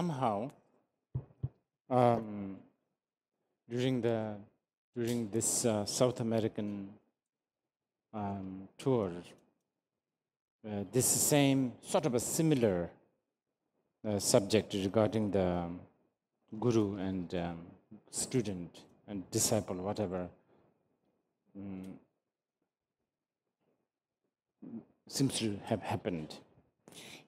somehow um during the during this uh, south american um tour uh, this same sort of a similar uh, subject regarding the um, guru and um, student and disciple whatever mm, seems to have happened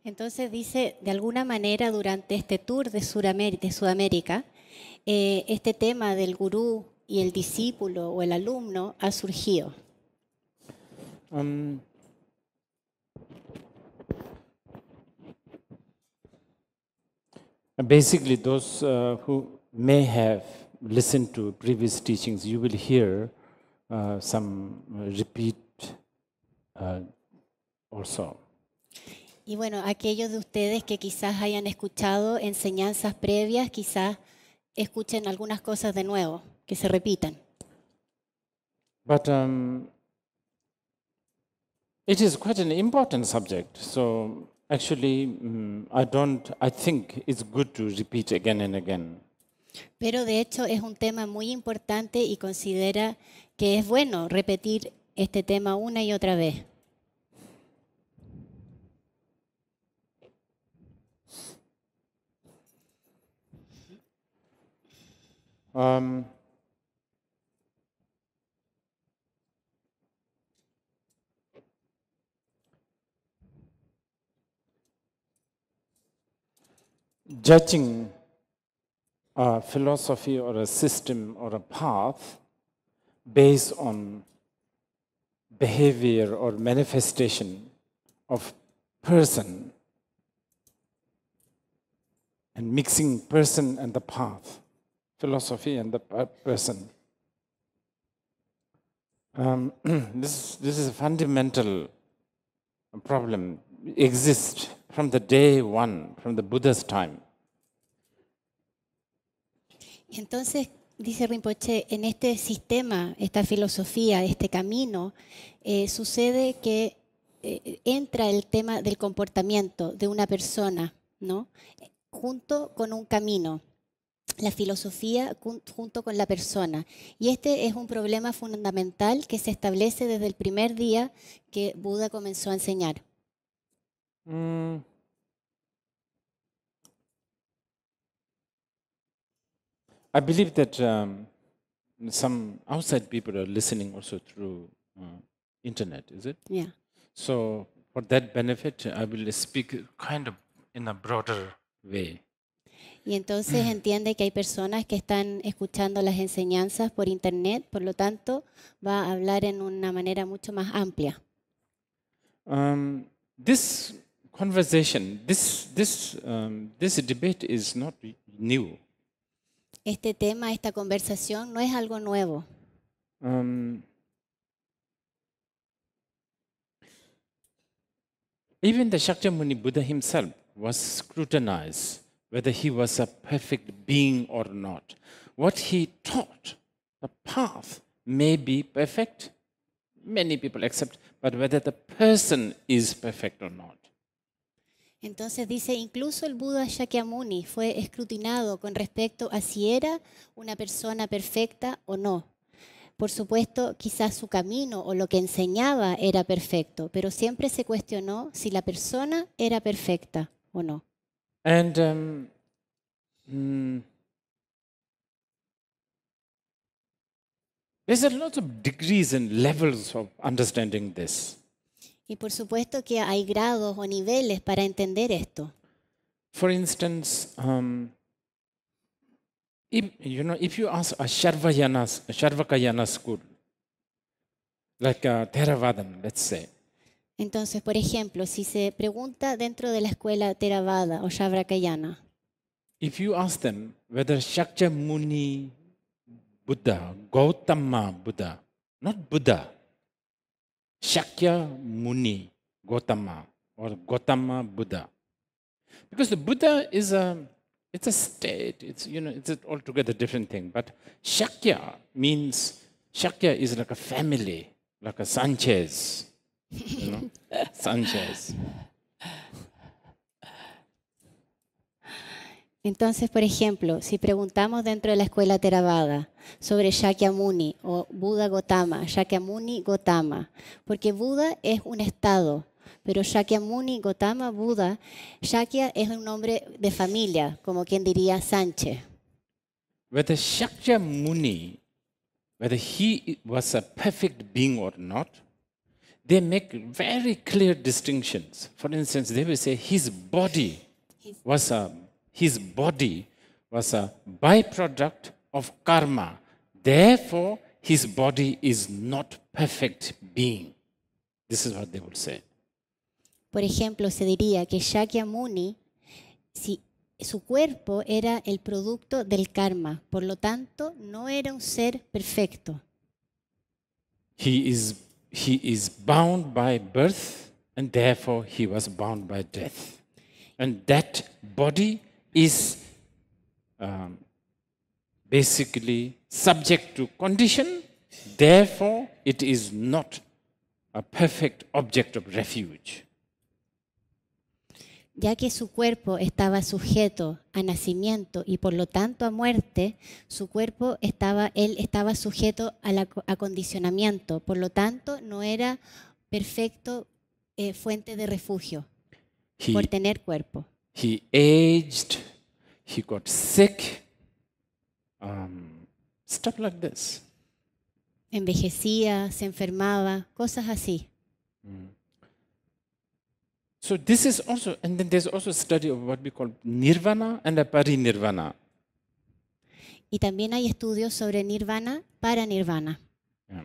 Entonces dice, de alguna manera durante este tour de, Sudamérica, de Sudamérica eh, este tema del gurú y el discípulo o el alumno ha surgido. Um, basically, those uh, who may have listened to previous teachings, you will hear uh, some repeat uh, also. Y bueno, aquellos de ustedes que quizás hayan escuchado enseñanzas previas, quizás escuchen algunas cosas de nuevo, que se repitan. Pero de hecho es un tema muy importante y considera que es bueno repetir este tema una y otra vez. Um, judging a philosophy or a system or a path based on behavior or manifestation of person and mixing person and the path philosophy and the uh, person. Um, this, this is a fundamental problem, exists from the day one, from the Buddha's time. Entonces, dice Rinpoche, en este sistema, esta filosofía, este camino, eh, sucede que eh, entra el tema del comportamiento de una persona, ¿no? Junto con un camino la filosofía junto con la persona. Y este es un problema fundamental que se establece desde el primer día que Buda comenzó a enseñar. Mm. I believe that um, some outside people are listening also through uh, internet, is it? Yeah. So for that benefit, I will speak kind of in a broader way. Y entonces mm. entiende que hay personas que están escuchando las enseñanzas por internet, por lo tanto va a hablar en una manera mucho más amplia. Um, um debate Este tema, esta conversación no es algo nuevo. Um, even the Shakyamuni Buddha himself was scrutinized whether he was a perfect being or not. What he taught, the path, may be perfect. Many people accept, but whether the person is perfect or not. Entonces dice, incluso el Buda Shakyamuni fue escrutinado con respecto a si era una persona perfecta o no. Por supuesto, quizás su camino o lo que enseñaba era perfecto, pero siempre se cuestionó si la persona era perfecta o no. And um, mm, there's a lot of degrees and levels of understanding this. Y por supuesto que hay grados o niveles para entender esto. For instance, um, if, you know, if you ask a Sharvayana, Sharvakayana school, like a uh, Theravadam, let's say, Entonces, por ejemplo, si se pregunta dentro de la escuela Theravada o if you ask them whether Shakyamuni Buddha, Gautama Buddha, not Buddha, Shakyamuni Gautama or Gautama Buddha, because the Buddha is a it's a state. It's you know it's an altogether different thing. But Shakya means Shakya is like a family, like a Sanchez. Sánchez. Entonces, por ejemplo, si preguntamos dentro de la escuela Theravada sobre Shakyamuni o Buda Gotama, Shakyamuni Gotama, porque Buda es un estado, pero Shakyamuni Gotama Buda, Shakya es un nombre de familia, como quien diría Sánchez. Whether Shakyamuni, whether he was a perfect being or not, they make very clear distinctions. For instance, they will say his body was a his body was a byproduct of karma. Therefore, his body is not perfect being. This is what they would say. Por ejemplo, se diría que Shakyamuni, si su cuerpo era el producto del karma, por lo tanto, no era un ser perfecto. He is he is bound by birth and therefore he was bound by death. And that body is um, basically subject to condition, therefore it is not a perfect object of refuge. ya que su cuerpo estaba sujeto a nacimiento y por lo tanto a muerte, su cuerpo estaba, él estaba sujeto al acondicionamiento, por lo tanto no era perfecto eh, fuente de refugio por tener cuerpo. He aged, he got sick, um, stuff like this. Envejecía, se enfermaba, cosas así. Mm. So this is also, and then there's also a study of what we call nirvana and a parinirvana. Y también hay estudios sobre nirvana, para nirvana. Yeah.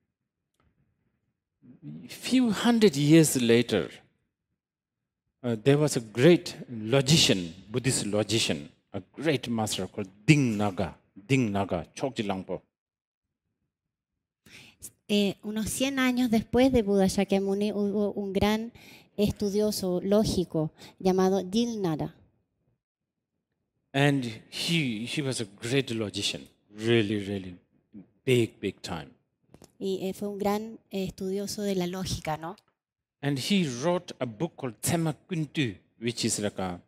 Few hundred years later, uh, there was a great logician, Buddhist logician, a great master called Ding Naga, Ding Naga, Chokji Langpo. eh, unos 100 años después de Buda Shakyamuni hubo un gran estudioso lógico llamado Dilnara. And he, he was a great logician, really, really big, big time. Y eh, fue un gran eh, estudioso de la lógica, ¿no? And he wrote a book called Thema which is like a,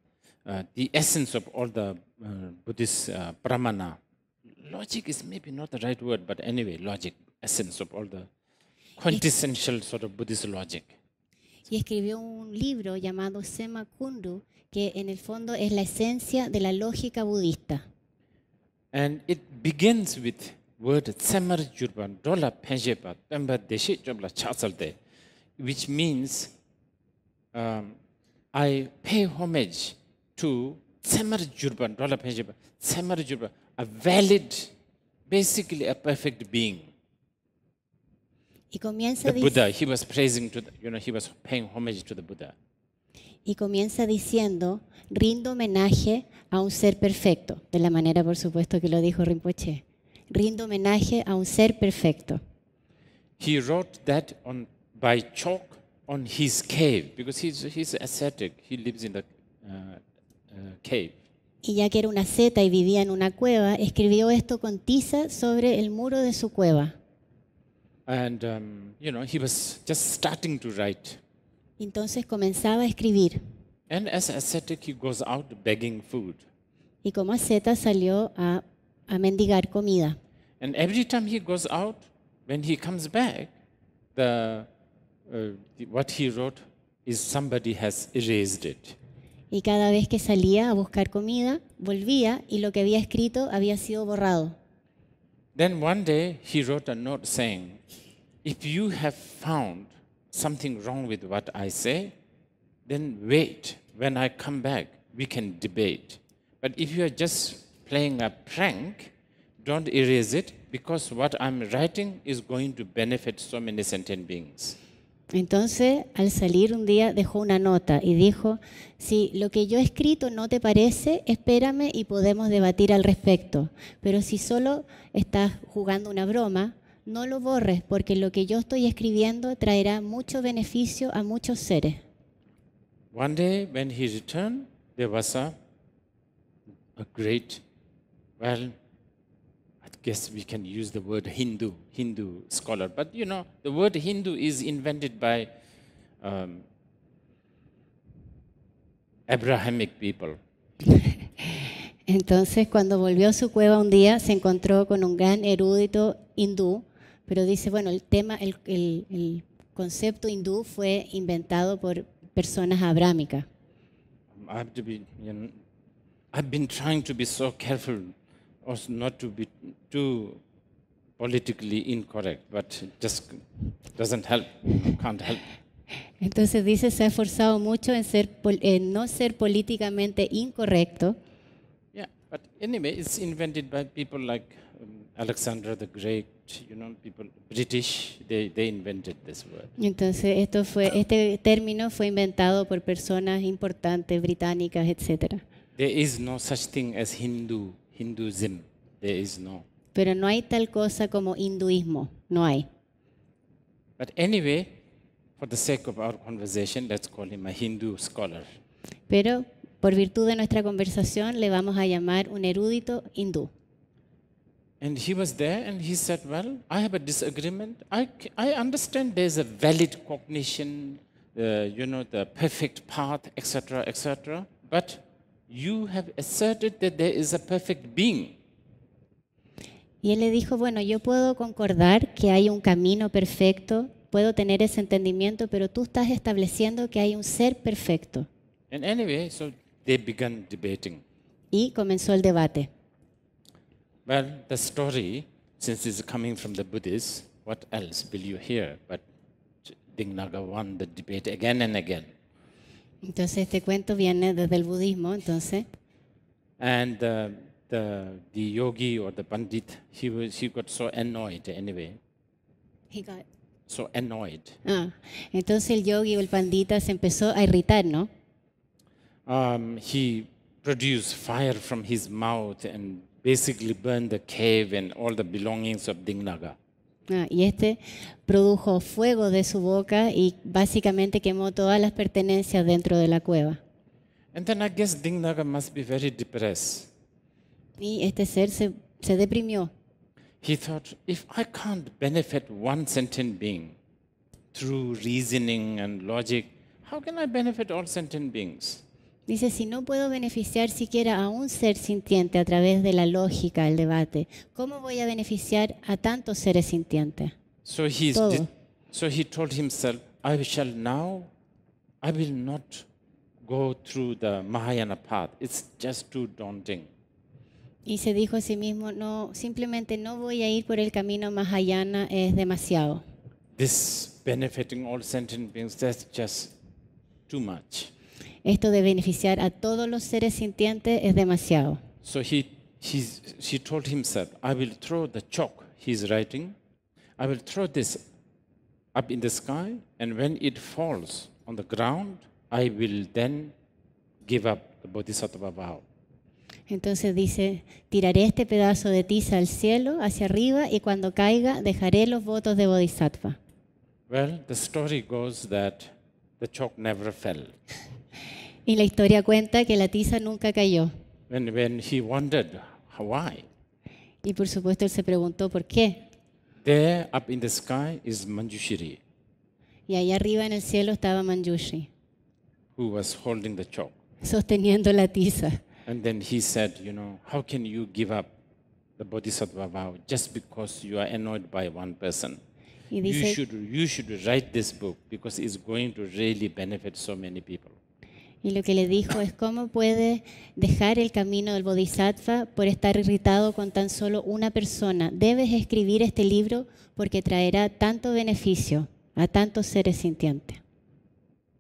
uh, the essence of all the uh, Buddhist uh, pramana. Logic is maybe not the right word, but anyway, logic. essence of all the quintessential sort of Buddhist logic. Y escribió un libro llamado Sema que en el fondo es la esencia de la lógica budista. And it begins with word Semar Jurban Dola Penjepa Temba Deshe Jobla Chasalde, which means um, I pay homage to Semar Jurban Dola Penjepa, Semar Jurban, a valid, basically a perfect being. Y comienza Y comienza diciendo, rindo homenaje a un ser perfecto, de la manera por supuesto que lo dijo Rinpoche. Rindo homenaje a un ser perfecto. He wrote that by on his cave because he's he's ascetic. He lives in the uh, uh, cave. Y ya que era una asceta y vivía en una cueva, escribió esto con tiza sobre el muro de su cueva. And, um, you know, he was just starting to write. Entonces comenzaba a escribir. And as ascetic, he goes out begging food. Y como asceta salió a, a mendigar comida. And every time he goes out, when he comes back, the, uh, the, what he wrote is somebody has erased it. Y cada vez que salía a buscar comida, volvía y lo que había escrito había sido borrado. then one day he wrote a note saying if you have found something wrong with what i say then wait when i come back we can debate but if you are just playing a prank don't erase it because what i'm writing is going to benefit so many sentient beings Entonces, al salir un día dejó una nota y dijo, si lo que yo he escrito no te parece, espérame y podemos debatir al respecto. Pero si solo estás jugando una broma, no lo borres porque lo que yo estoy escribiendo traerá mucho beneficio a muchos seres. One day when he returned, there guess we can use the word Hindu, Hindu scholar. But you know, the word Hindu is invented by um, Abrahamic people. Entonces, cuando volvió a su cueva un día, se encontró con un gran erudito hindú, pero dice, bueno, el tema, el, el, el concepto hindú fue inventado por personas abrámicas. Um, I've, I've been trying to be so careful also not to be too politically incorrect, but just doesn't help, can't help. Entonces dice, se ha esforzado mucho en, ser, en no ser políticamente incorrecto. Yeah, but anyway, it's invented by people like um, Alexander the Great, you know, people British, they, they invented this word. Entonces esto fue, este término fue inventado por personas importantes británicas, etcétera. There is no such thing as Hindu Hinduism. There is no. Pero no hay tal cosa como hinduismo. No hay. But anyway, for the sake of our conversation, let's call him a Hindu scholar. Pero por virtud de nuestra conversación le vamos a llamar un erudito hindú. And he was there and he said, Well, I have a disagreement. I, I understand there's a valid cognition, uh, you know, the perfect path, etc., etc. But You have asserted that there is a perfect being. Y él le dijo, bueno, yo puedo concordar que hay un camino perfecto, puedo tener ese entendimiento, pero tú estás estableciendo que hay un ser perfecto. And anyway, so they began debating. Y comenzó el debate. Well, the story, since it's coming from the Buddhists, what else will you hear? But Dignaga won the debate again and again. Entonces este cuento viene desde el budismo, entonces. And the, the, yogi or the pandit, he, was, he got so annoyed anyway. He got so annoyed. Ah, entonces el yogi o el pandita se empezó a irritar, ¿no? Um, he produced fire from his mouth and basically burned the cave and all the belongings of Dingnaga. Ah, y este produjo fuego de su boca y básicamente quemó todas las pertenencias dentro de la cueva. And then must be very depressed. Y este ser se, se deprimió. He thought, if I can't benefit one sentient being through reasoning and logic, how can I benefit all sentient beings? Dice, si no puedo beneficiar siquiera a un ser sintiente a través de la lógica el debate, ¿cómo voy a beneficiar a tantos seres sintientes? So he, Y se dijo a sí mismo, no, simplemente no voy a ir por el camino Mahayana, es demasiado esto de beneficiar a todos los seres sintientes es demasiado. So he, he's, she told himself, I will throw the chalk he's writing, I will throw this up in the sky, and when it falls on the ground, I will then give up the Bodhisattva vow. Entonces dice, tiraré este pedazo de tiza al cielo, hacia arriba, y cuando caiga dejaré los votos de Bodhisattva. Well, the story goes that the chalk never fell. Y la historia cuenta que la tiza nunca cayó. And when he wondered why. Y por supuesto él se preguntó por qué. There up in the sky is Manjushri. Y allá arriba en el cielo estaba Manjushri. Who was holding the chalk. Sosteniendo la tiza. And then he said, you know, how can you give up the Bodhisattva vow just because you are annoyed by one person? Y dice, you should you should write this book because it's going to really benefit so many people. Y lo que le dijo es cómo puede dejar el camino del bodhisattva por estar irritado con tan solo una persona. Debes escribir este libro porque traerá tanto beneficio a tantos seres sintientes.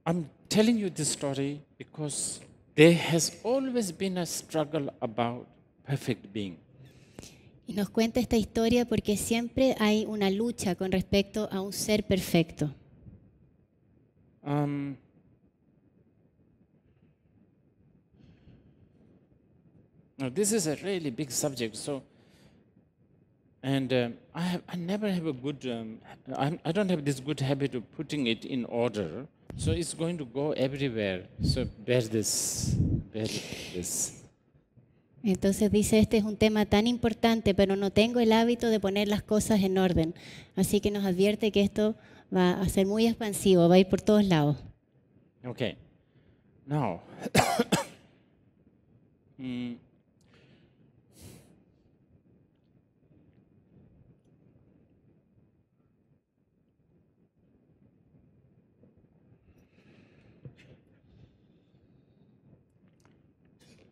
I'm telling you this story because there has always been a struggle about perfect Y nos cuenta esta historia porque siempre hay una lucha con respecto a un ser perfecto. Um, Now, this is a really big subject. So, and um, I, have, I never have a good, um, I, I don't have this good habit of putting it in order. So it's going to go everywhere. So bear this, bear this. Entonces dice, este es un tema tan importante, pero no tengo el hábito de poner las cosas en orden. Así que nos advierte que esto va a ser muy expansivo, va a ir por todos lados. Okay. Now. mm.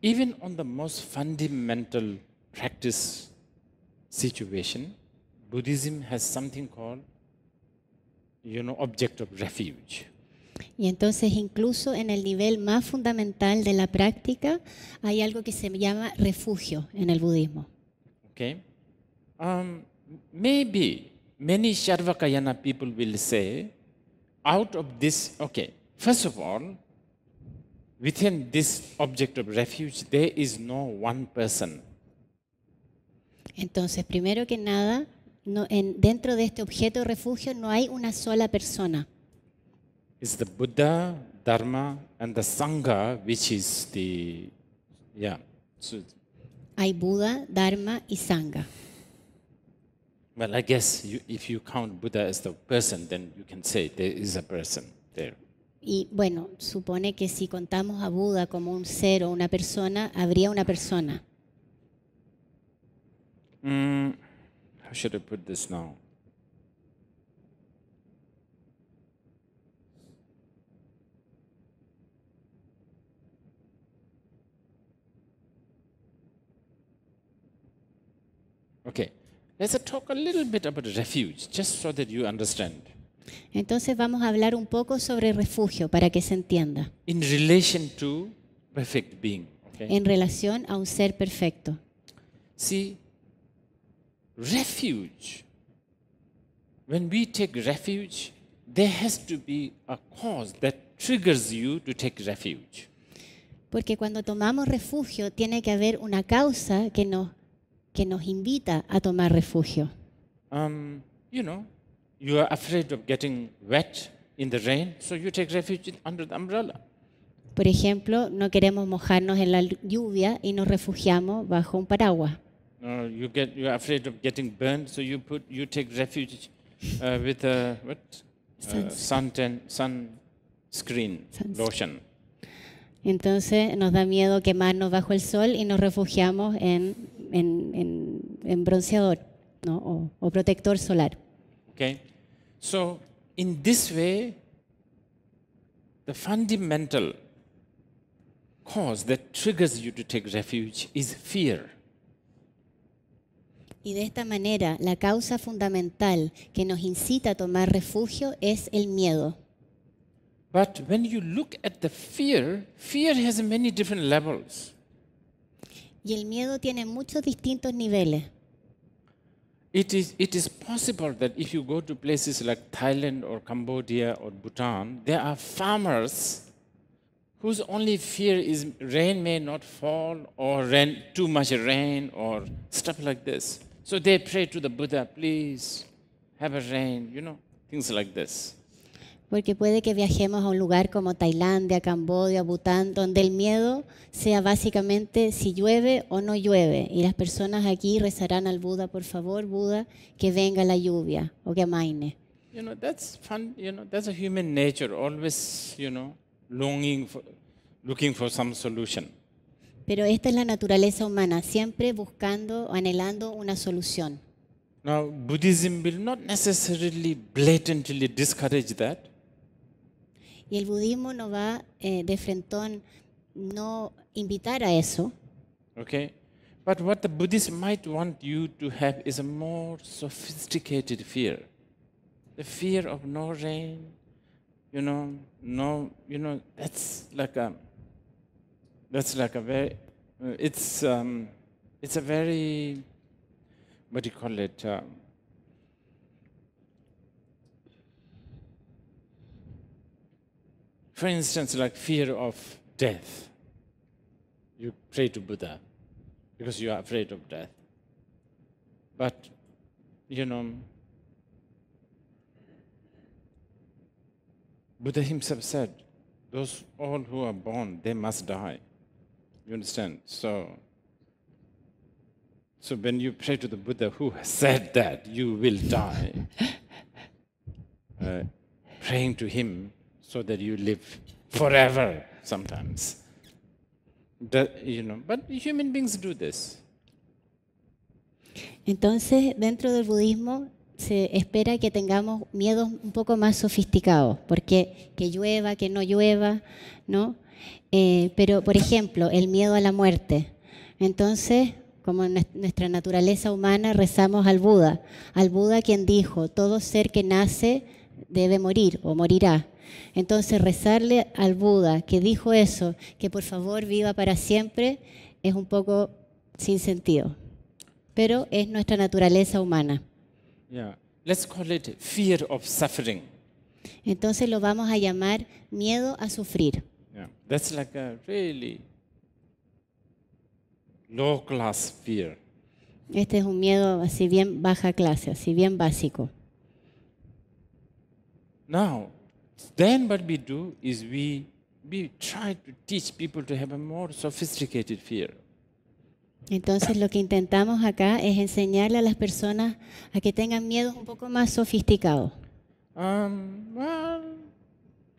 even on the most fundamental practice situation, Buddhism has something called, you know, object of refuge. Y entonces incluso en el nivel más fundamental de la práctica hay algo que se llama refugio en el budismo. Okay. Um, maybe many Sharvakayana people will say, out of this, okay, first of all, within this object of refuge, there is no one person. Entonces, primero que nada, no, en, dentro de este objeto de refugio no hay una sola persona. It's the Buddha, Dharma, and the Sangha, which is the yeah. So, hay Buda, Dharma y Sangha. Well, I guess you, if you count Buddha as the person, then you can say there is a person there. Y bueno, supone que si contamos a Buda como un ser o una persona, habría una persona. Mm, how should I put this now? Okay, let's talk a little bit about refuge, just so that you understand. Entonces vamos a hablar un poco sobre refugio para que se entienda. En relación a un ser perfecto. Sí. refuge. Porque cuando tomamos refugio tiene que haber una causa que nos que nos invita a tomar refugio. Um, you know, You are afraid of getting wet in the rain, so you take refuge under the umbrella. Por ejemplo, no queremos mojarnos en la lluvia y nos refugiamos bajo un paraguas. No, you get you are afraid of getting burned, so you put you take refuge uh, with a what? Uh, sun ten, sunscreen, sunscreen lotion. Entonces nos da miedo quemarnos bajo el sol y nos refugiamos en, en, en, en bronceador ¿no? o, o protector solar. Okay. So, in this way, the fundamental cause that triggers you to take refuge is fear. Y de esta manera, la causa fundamental que nos incita a tomar refugio es el miedo. But when you look at the fear, fear has many different levels. Y el miedo tiene muchos distintos niveles. It is, it is possible that if you go to places like Thailand or Cambodia or Bhutan, there are farmers whose only fear is rain may not fall or rain, too much rain or stuff like this. So they pray to the Buddha, please have a rain, you know, things like this. porque puede que viajemos a un lugar como Tailandia, Cambodia, Bután, donde el miedo sea básicamente si llueve o no llueve. Y las personas aquí rezarán al Buda, por favor, Buda, que venga la lluvia o que amaine. Pero esta es la naturaleza humana, siempre buscando, anhelando una solución. Now, Buddhism will not necessarily blatantly discourage that. Y el budismo va eh, de frentón no invitar a eso. Okay. But what the Buddhists might want you to have is a more sophisticated fear. The fear of no rain, you know, no, you know, that's like a, that's like a very, uh, it's, um, it's a very, what do you call it? Um, For instance, like fear of death. You pray to Buddha because you are afraid of death. But, you know, Buddha himself said, those all who are born, they must die. You understand? So, so when you pray to the Buddha who said that, you will die. Uh, praying to him so that you forever sometimes. you know, but human beings Entonces, dentro del budismo se espera que tengamos miedos un poco más sofisticados, porque que llueva, que no llueva, ¿no? Eh, pero, por ejemplo, el miedo a la muerte. Entonces, como en nuestra naturaleza humana, rezamos al Buda, al Buda quien dijo, todo ser que nace debe morir o morirá. Entonces rezarle al Buda que dijo eso, que por favor viva para siempre, es un poco sin sentido. Pero es nuestra naturaleza humana. Yeah. Let's call it fear of suffering. Entonces lo vamos a llamar miedo a sufrir. Yeah. That's like a really low class fear. Este es un miedo así bien baja clase, así bien básico. Now, Then what we do is we, we try to teach people to have a more sophisticated fear. Entonces lo que intentamos acá es enseñarle a las personas a que tengan miedos un poco más sofisticados. Um, well,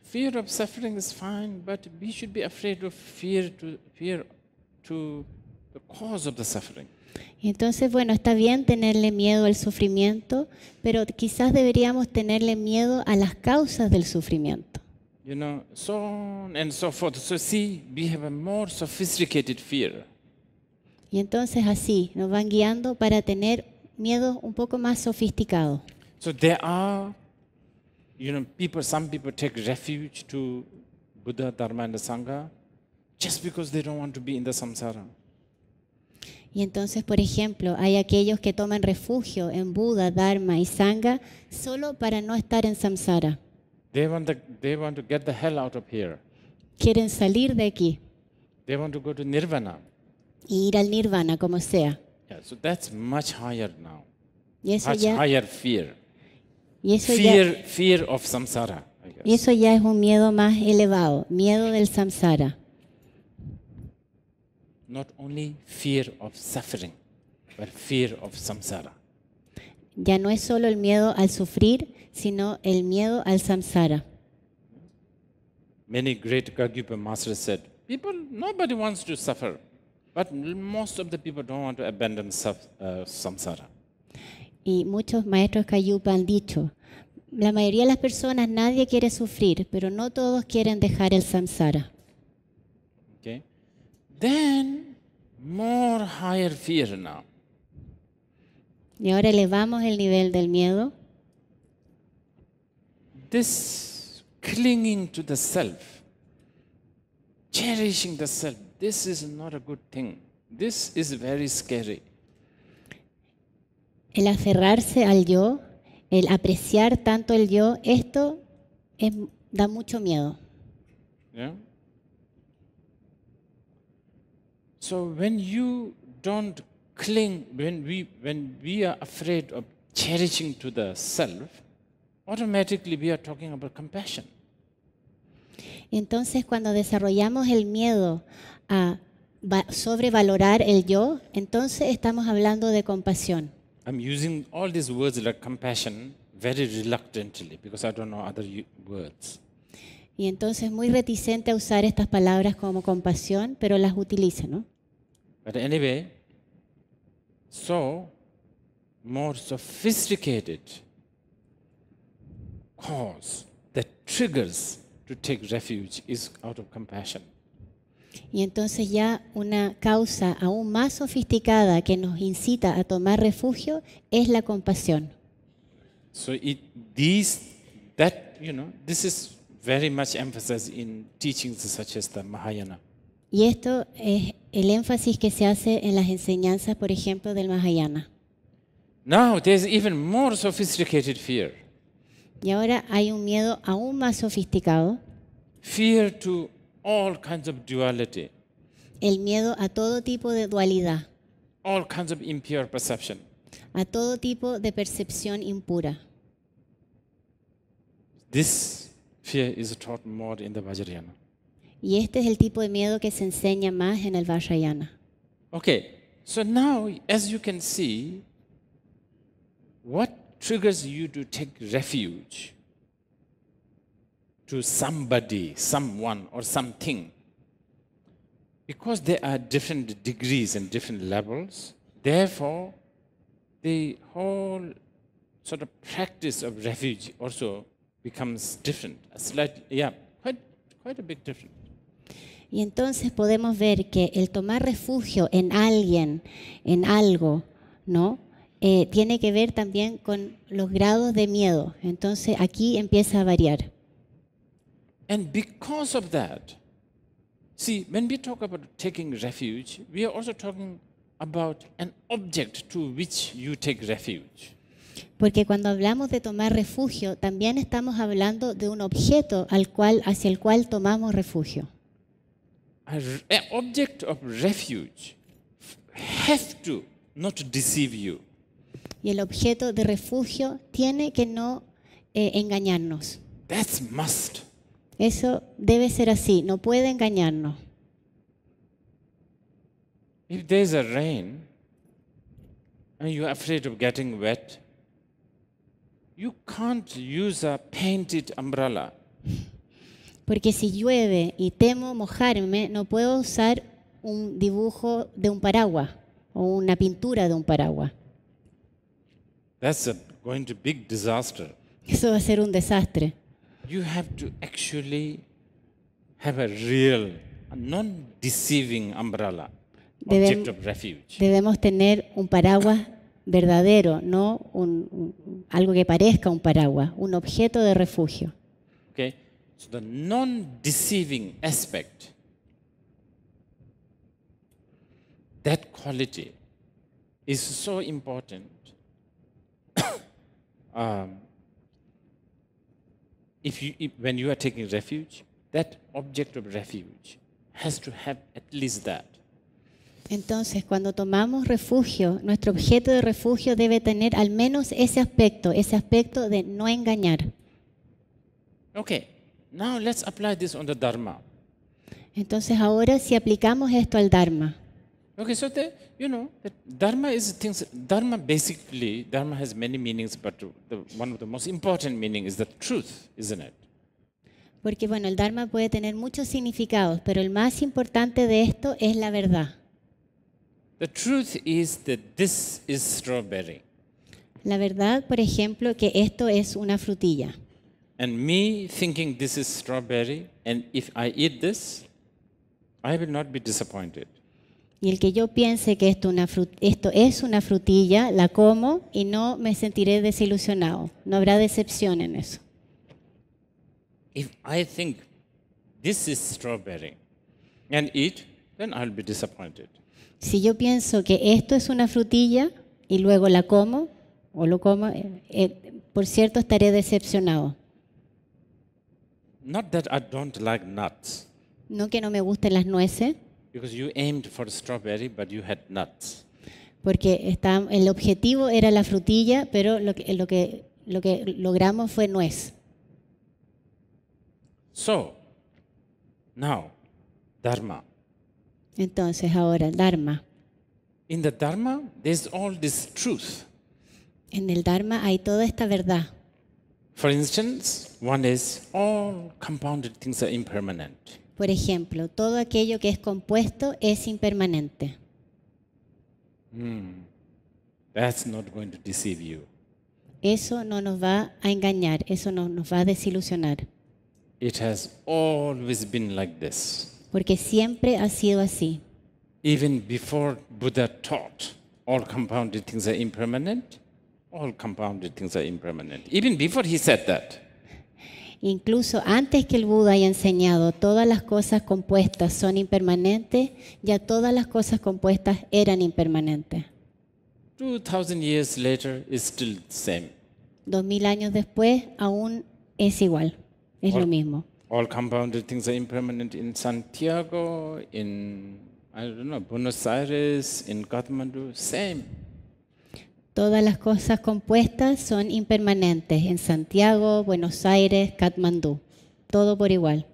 fear of suffering is fine, but we should be afraid of fear to fear to the cause of the suffering. Entonces, bueno, está bien tenerle miedo al sufrimiento, pero quizás deberíamos tenerle miedo a las causas del sufrimiento. Y entonces así nos van guiando para tener miedo un poco más sofisticado. So there are, you know, people. Some people take refuge to Buddha, Dharma, and the Sangha, just because they don't want to be in the samsara. Y entonces, por ejemplo, hay aquellos que toman refugio en Buda, Dharma y Sangha solo para no estar en samsara. Quieren salir de aquí. Quieren ir al nirvana como sea. eso Y eso ya es un miedo más elevado, miedo del samsara not only fear of suffering, but fear of samsara. Ya no es solo el miedo al sufrir, sino el miedo al samsara. Many great Kagyupa masters said, people, nobody wants to suffer, but most of the people don't want to abandon uh, samsara. Y muchos maestros Kagyupa han dicho, la mayoría de las personas nadie quiere sufrir, pero no todos quieren dejar el samsara. Then more higher fear now. Y ahora elevamos el nivel del miedo. This clinging to the self, cherishing the self, this is not a good thing. This is very scary. El aferrarse al yo, el apreciar tanto el yo, esto es, da mucho miedo. Yeah. So when you don't cling, when we, when we are afraid of cherishing to the self, automatically we are talking about compassion. Entonces, cuando desarrollamos el miedo a sobrevalorar el yo, entonces estamos hablando de compasión. I'm using all these words like compassion very reluctantly because I don't know other words. y entonces muy reticente a usar estas palabras como compasión, pero las utiliza, ¿no? But anyway, so more sophisticated cause that triggers to take refuge is out of compassion. Y entonces ya una causa aún más sofisticada que nos incita a tomar refugio es la compasión. So it, these, that, you know, this is very much emphasis in teachings such as the Mahayana. Y esto es el énfasis que se hace en las enseñanzas, por ejemplo, del Mahayana. Now there's even more sophisticated fear. Y ahora hay un miedo aún más sofisticado. Fear to all kinds of duality. El miedo a todo tipo de dualidad. All kinds of impure perception. A todo tipo de percepción impura. This Fear is taught more in the Vajrayana. Y este es el tipo de miedo que se enseña más en el Vajrayana. Okay, so now as you can see, what triggers you to take refuge to somebody, someone, or something? Because there are different degrees and different levels, therefore, the whole sort of practice of refuge also becomes different. Slight, yeah, quite, quite a big different. Y entonces podemos ver que el tomar refugio en alguien, en algo, ¿no? Eh, tiene que ver también con los grados de miedo. Entonces aquí empieza a variar. And because of that, see, when we talk about taking refuge, we are also talking about an object to which you take refuge. Porque cuando hablamos de tomar refugio, también estamos hablando de un objeto al cual, hacia el cual tomamos refugio. Y el objeto de refugio tiene que no eh, engañarnos. Eso debe ser así, no puede engañarnos. If there's a rain and you're afraid of getting wet, You can't use a painted umbrella. Porque si llueve y temo mojarme, no puedo usar un dibujo de un paraguas o una pintura de un paraguas. That's a, going to big disaster. Eso va a ser un desastre. You have to actually have a real, non-deceiving umbrella, Debem, object of refuge. Debemos tener un paraguas verdadero, no un, un, algo que parezca un paraguas, un objeto de refugio. Okay. So the non-deceiving aspect, that quality is so important. um, if you, if, when you are taking refuge, that object of refuge has to have at least that. Entonces, cuando tomamos refugio, nuestro objeto de refugio debe tener al menos ese aspecto, ese aspecto de no engañar. Okay, now let's apply this on the Dharma. Entonces, ahora si aplicamos esto al Dharma. Dharma Dharma Porque bueno, el Dharma puede tener muchos significados, pero el más importante de esto es la verdad. The truth is that this is strawberry. La verdad, por ejemplo, que esto es una frutilla. And me thinking this is strawberry and if I eat this, I will not be disappointed. Y el que yo piense que esto, una esto es una frutilla, la como y no me sentiré desilusionado. No habrá decepción en eso. If I think this is strawberry and eat, then I'll be disappointed si yo pienso que esto es una frutilla y luego la como, o lo como, eh, eh, por cierto, estaré decepcionado. No que no me gusten las nueces. Porque el objetivo era la frutilla, pero lo que, que logramos fue nuez. So, now, dharma. Entonces ahora el Dharma. In the Dharma, there's all this truth. En el Dharma hay toda esta verdad. For instance, one is all compounded things are impermanent. Por ejemplo, todo aquello que es compuesto es impermanente. Mm. That's not going to deceive you. Eso no nos va a engañar, eso no nos va a desilusionar. It has always been like this porque siempre ha sido así. Even before Buddha taught, all compounded things are impermanent. All compounded things are impermanent. Even before he said that. Incluso antes que el Buda haya enseñado todas las cosas compuestas son impermanentes, ya todas las cosas compuestas eran impermanentes. 2000 years later is still the same. 2000 años después aún es igual, es lo mismo all compounded things are impermanent in Santiago, in, I don't know, Buenos Aires, in Kathmandu, same. Todas las cosas compuestas son impermanentes en Santiago, Buenos Aires, Katmandú. Todo por igual.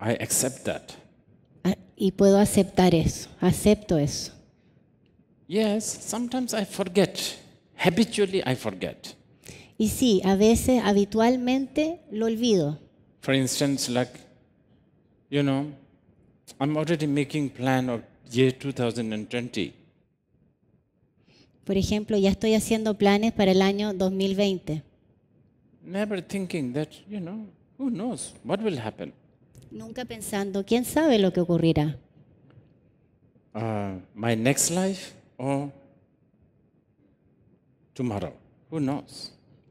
I accept that. Ah, y puedo aceptar eso. Acepto eso. Yes, sometimes I forget. Habitually I forget. Y sí, a veces, habitualmente, lo olvido. For instance, like, you know, I'm already making plan of year 2020. Por ejemplo, ya estoy haciendo planes para el año 2020. Never thinking that, you know, who knows what will happen. Nunca pensando, ¿quién sabe lo que ocurrirá? Uh, my next life or tomorrow, who knows?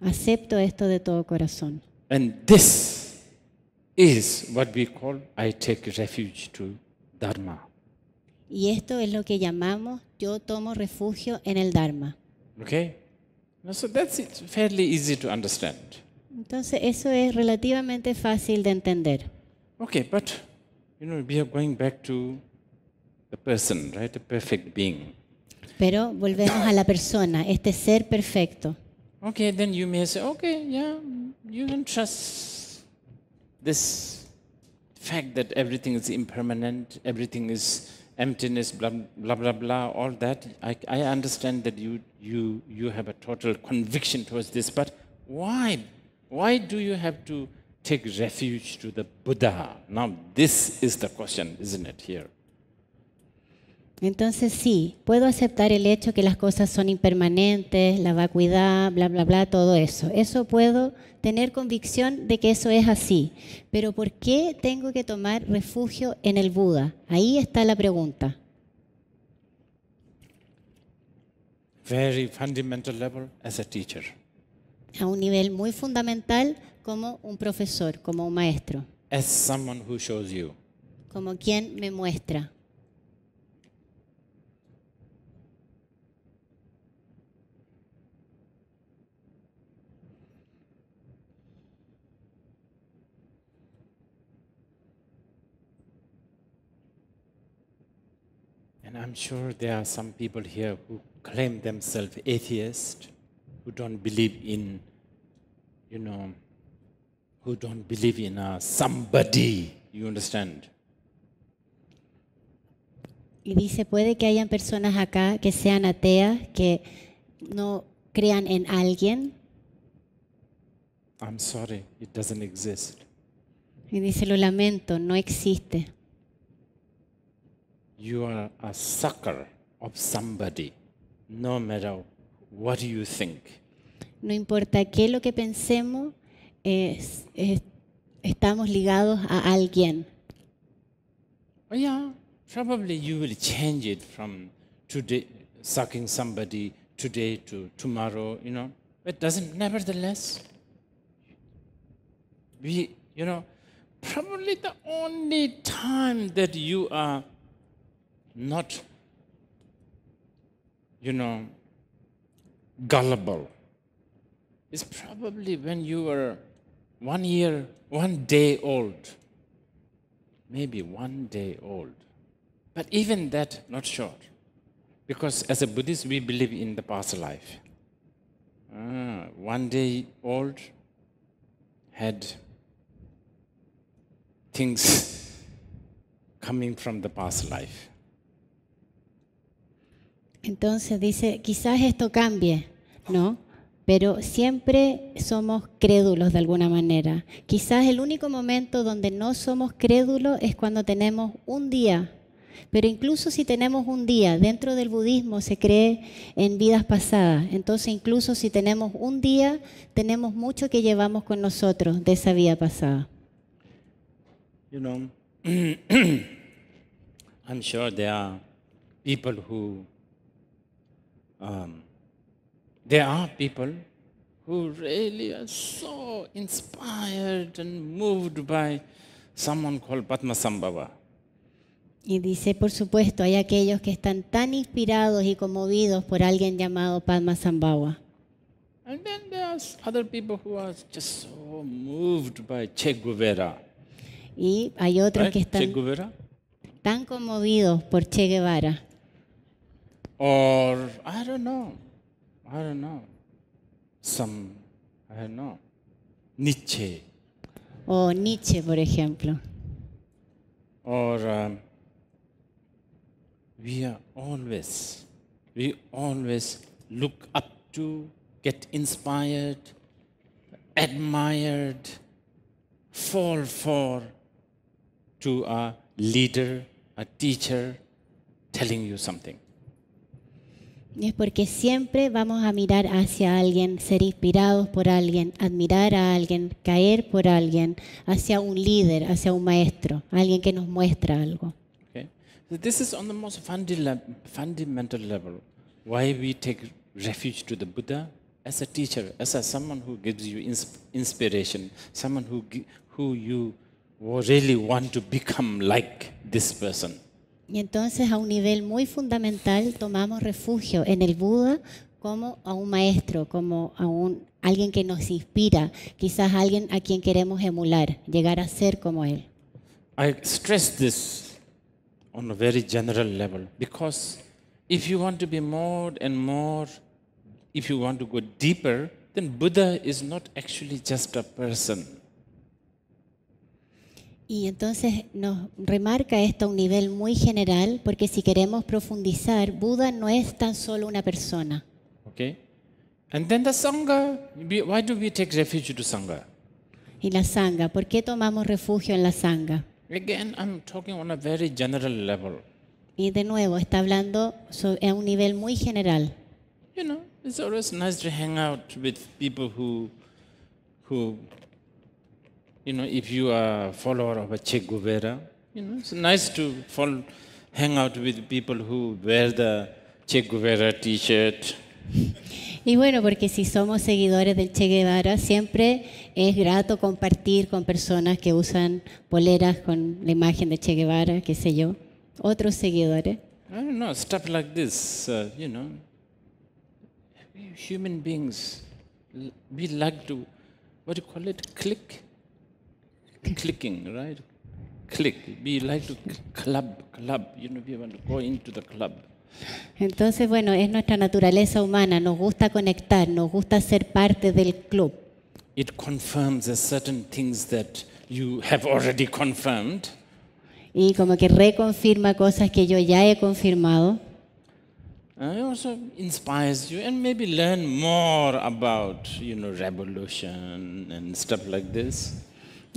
Acepto esto de todo corazón. Y esto es lo que llamamos yo tomo refugio en el Dharma. Okay? Entonces eso es relativamente fácil de entender. Okay, you know Pero volvemos a la persona, este ser perfecto. Okay, then you may say, okay, yeah, you can trust this fact that everything is impermanent, everything is emptiness, blah, blah, blah, blah, all that. I, I understand that you, you, you have a total conviction towards this, but why? Why do you have to take refuge to the Buddha? Now, this is the question, isn't it, here? Entonces sí, puedo aceptar el hecho que las cosas son impermanentes, la vacuidad, bla, bla, bla, todo eso. Eso puedo tener convicción de que eso es así. Pero ¿por qué tengo que tomar refugio en el Buda? Ahí está la pregunta. a un nivel muy fundamental como un profesor, como un maestro. Como quien me muestra. I'm sure there are some people here who claim themselves atheists, who don't believe in, you know, who don't believe in a uh, somebody. You understand? Y dice, puede que hayan personas acá que sean ateas, que no crean en alguien. I'm sorry, it doesn't exist. Y dice, lo lamento, no existe you are a sucker of somebody, no matter what you think. No importa qué lo que pensemos, es, es, estamos ligados a alguien. Oh yeah, probably you will change it from today sucking somebody today to tomorrow, you know. But doesn't nevertheless we you know probably the only time that you are not, you know, gullible It's probably when you were one year, one day old. Maybe one day old. But even that, not sure. Because as a Buddhist, we believe in the past life. Ah, one day old had things coming from the past life. Entonces dice, quizás esto cambie, ¿no? Pero siempre somos crédulos de alguna manera. Quizás el único momento donde no somos crédulos es cuando tenemos un día. Pero incluso si tenemos un día, dentro del budismo se cree en vidas pasadas. Entonces incluso si tenemos un día, tenemos mucho que llevamos con nosotros de esa vida pasada. You know, I'm sure there are people who Um, there are people who really are so inspired and moved by someone called Padmasambhava. Y dice, por supuesto, hay aquellos que están tan inspirados y conmovidos por alguien llamado Padma Sambhava. And then there's other people who are just so moved by Che Guevara. Y hay otros right? que están tan conmovidos por Che Guevara. or I don't know, I don't know, some, I don't know, Nietzsche. O Nietzsche, por ejemplo. Or um, we are always, we always look up to, get inspired, admired, fall for to a leader, a teacher telling you something. es porque siempre vamos a mirar hacia alguien, ser inspirados por alguien, admirar a alguien, caer por alguien, hacia un líder, hacia un maestro, alguien que nos muestra algo. Okay. this is on the most fundamental level why we take refuge to the Buddha as a teacher, as a, someone who gives you inspiration, someone who who you really want to become like this person. Y entonces a un nivel muy fundamental tomamos refugio en el Buda como a un maestro, como a un, alguien que nos inspira, quizás alguien a quien queremos emular, llegar a ser como él. I stress this on a very general level because if you want to be more and more if you want to go deeper then Buddha is not actually just a person. Y entonces nos remarca esto a un nivel muy general, porque si queremos profundizar, Buda no es tan solo una persona. Okay. And then the sangha, why do we take refuge to sangha? Y la sangha, ¿por qué tomamos refugio en la sangha? Again, I'm talking on a very general level. Y de nuevo está hablando a un nivel muy general. You know, it's always nice to hang out with people who who you know, if you are a follower of a Che Guevara, you know, it's nice to fall, hang out with people who wear the Che Guevara t-shirt. Y bueno, porque si somos seguidores del Che Guevara, siempre es grato compartir con personas que usan poleras con la imagen de Che Guevara, qué sé yo, otros seguidores. No, don't know, stuff like this, uh, you know. Human beings, we like to, what do you call it, click? clicking, right? Click. We like to club, club. You know, we want to go into the club. Entonces, bueno, es nuestra naturaleza humana. Nos gusta conectar, nos gusta ser parte del club. It confirms certain things that you have already confirmed. Y como que reconfirma cosas que yo ya he confirmado. it also inspires you and maybe learn more about, you know, revolution and stuff like this.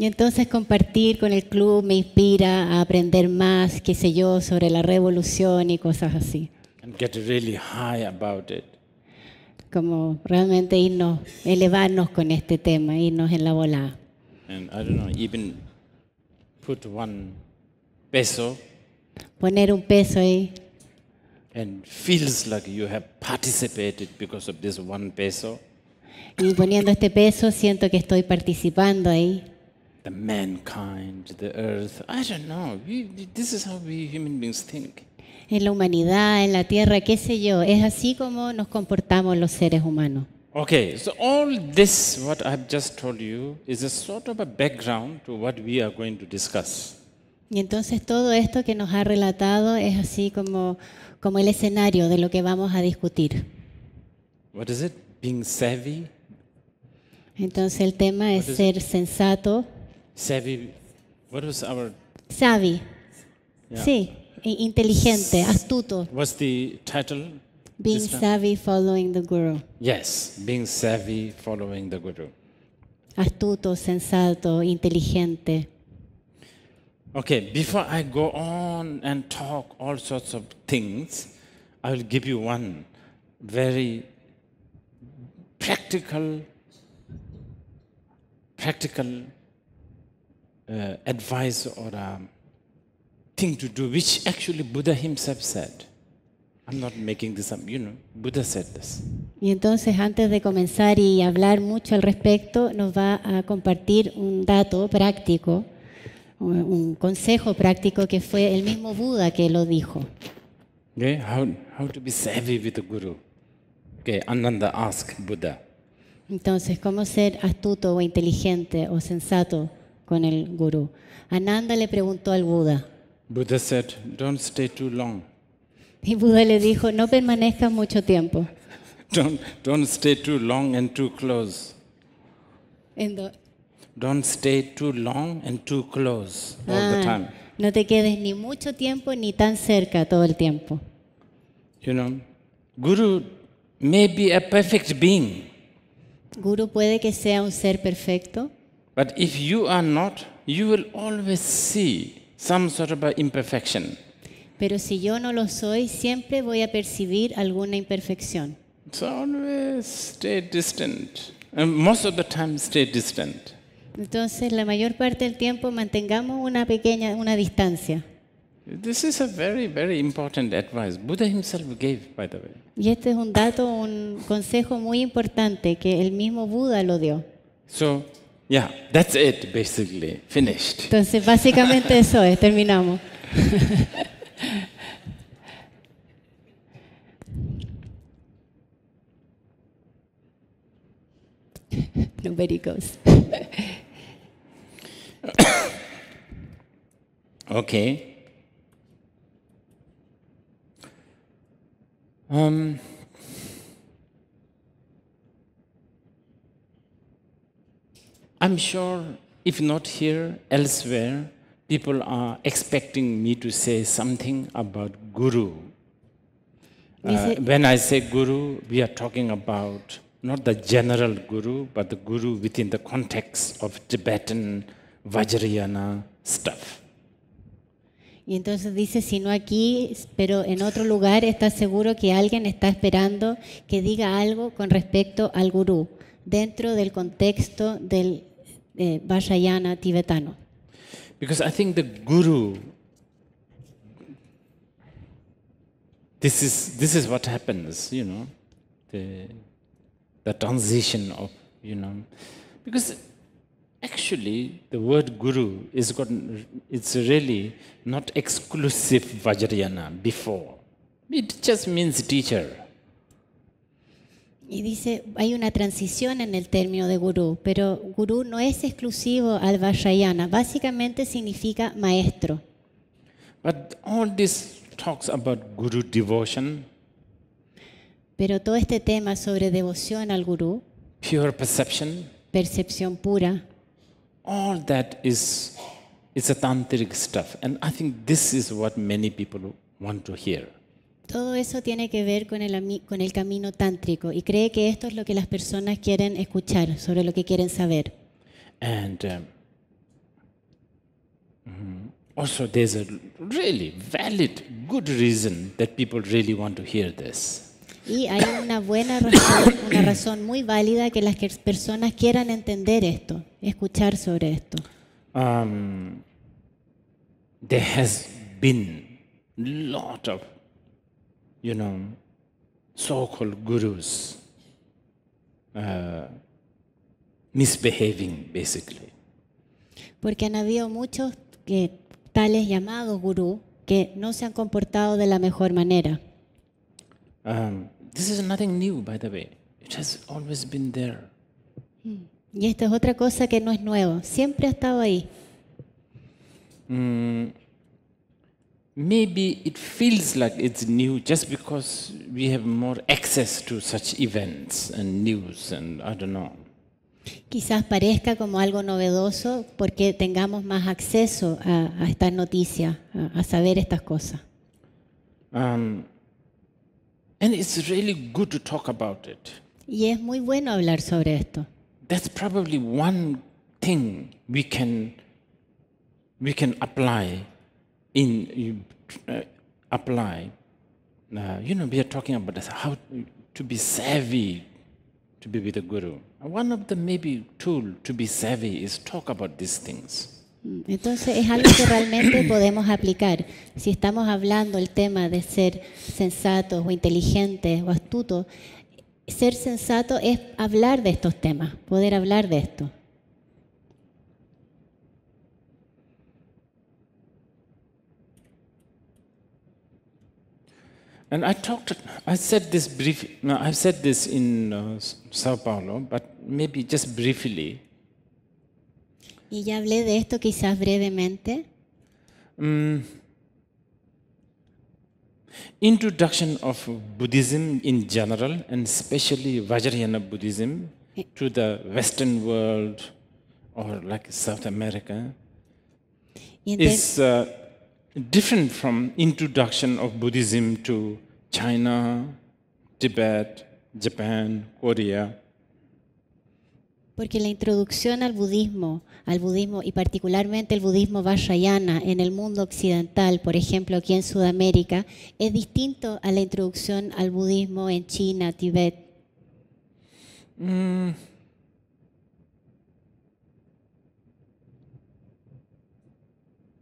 Y entonces compartir con el club me inspira a aprender más, qué sé yo, sobre la revolución y cosas así. Como realmente irnos, elevarnos con este tema, irnos en la volada. Poner un peso ahí. Y poniendo este peso siento que estoy participando ahí the mankind, the earth. I don't know. This is how we human beings think. En la humanidad, en la tierra, qué sé yo. Es así como nos comportamos los seres humanos. Okay, so all this what I've just told you is a sort of a background to what we are going to discuss. Y entonces todo esto que nos ha relatado es así como como el escenario de lo que vamos a discutir. What is it? Being savvy? Entonces el tema es ser it? sensato. Savvy. What was our Savvy. Yeah. Sí, inteligente, astuto. What's the title? Being savvy following the guru. Yes, being savvy following the guru. Astuto, sensato, inteligente. Okay, before I go on and talk all sorts of things, I will give you one very practical practical uh, advice or a um, thing to do, which actually Buddha himself said. I'm not making this up, you know, Buddha said this. Y entonces, antes de comenzar y hablar mucho al respecto, nos va a compartir un dato práctico, un consejo práctico que fue el mismo Buda que lo dijo. Okay, how, how to be savvy with the guru. Okay, Ananda asked Buddha. Entonces, ¿cómo ser astuto o inteligente o sensato con el guru, Ananda le preguntó al Buda. Buddha said, Don't stay too long. Y Buda le dijo, no permanezcas mucho tiempo. Don't, don't stay too long and too close. the... Don't stay too long and too close all the ah, time. No te quedes ni mucho tiempo ni tan cerca todo el tiempo. You know, Guru may be a perfect being. Guru puede que sea un ser perfecto. But if you are not, you will always see some sort of imperfection. Pero si yo no lo soy, siempre voy a percibir alguna imperfección. So always stay distant. And most of the time stay distant. Entonces, la mayor parte del tiempo mantengamos una pequeña una distancia. This is a very, very important advice Buddha himself gave, by the way. Y este es un dato, un consejo muy importante que el mismo Buda lo dio. So, Yeah, that's it, basically. Finished. Entonces, básicamente eso es, terminamos. Nobody goes. okay. Um, I'm sure, if not here, elsewhere, people are expecting me to say something about Guru. Uh, when I say Guru, we are talking about not the general Guru, but the Guru within the context of Tibetan Vajrayana stuff. Y entonces dice, si no aquí, pero en otro lugar, está seguro que alguien está esperando que diga algo con respecto al gurú, dentro del contexto del eh, Vajrayana tibetano. Because I think the guru, this is, this is what happens, you know, the, the transition of, you know, because actually the word guru is got, it's really not exclusive Vajrayana before. It just means teacher. Y dice, hay una transición en el término de gurú, pero gurú no es exclusivo al Vajrayana, básicamente significa maestro. But all this talks about guru devotion. Pero todo este tema sobre devoción al gurú, pure perception, percepción pura, all that is it's a tantric stuff and I think this is what many people want to hear. Todo eso tiene que ver con el, con el camino tántrico y cree que esto es lo que las personas quieren escuchar, sobre lo que quieren saber. And um, also Y hay una buena razón, una razón muy válida que las personas quieran entender esto, escuchar sobre esto. Um, there has lot of you know, so-called gurus uh, misbehaving, basically. Porque han habido muchos que, tales llamados gurú que no se han comportado de la mejor manera. Um, this is nothing new, by the way. It has always been there. Hmm. Y esta es otra cosa que no es nuevo. Siempre ha estado ahí. Mm, maybe it feels like it's new just because we have more access to such events and news and I don't know. Quizás parezca como algo novedoso porque tengamos más acceso a, a estas noticias, a, a, saber estas cosas. Um, and it's really good to talk about it. Y es muy bueno hablar sobre esto. That's probably one thing we can we can apply in you, uh, apply. Uh, you know, we are talking about this, how to be savvy to be with the Guru. One of the maybe tool to be savvy is talk about these things. Mm, entonces es algo que realmente podemos aplicar. Si estamos hablando el tema de ser sensato o inteligentes o astuto, ser sensato es hablar de estos temas, poder hablar de esto. And I talked, I said this briefly. no, I've said this in uh, Sao Paulo, but maybe just briefly. Y ya hablé de esto quizás brevemente. Um, introduction of Buddhism in general, and especially Vajrayana Buddhism, eh. to the Western world or like South America, is uh, different from introduction of Buddhism to China, Tibet, Japan, Korea. Porque la introducción al budismo, al budismo y particularmente el budismo Vajrayana en el mundo occidental, por ejemplo aquí en Sudamérica, es distinto a la introducción al budismo en China, Tibet. Mm,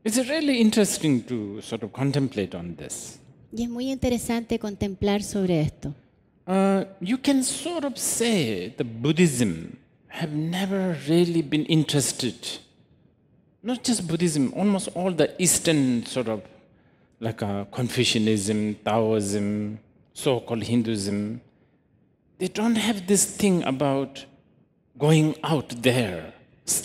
It's really interesting to sort of contemplate on this. Y es muy interesante contemplar sobre esto. Uh, you can sort of say the Buddhism have never really been interested. Not just Buddhism, almost all the Eastern sort of like uh, Confucianism, Taoism, so-called Hinduism, they don't have this thing about going out there,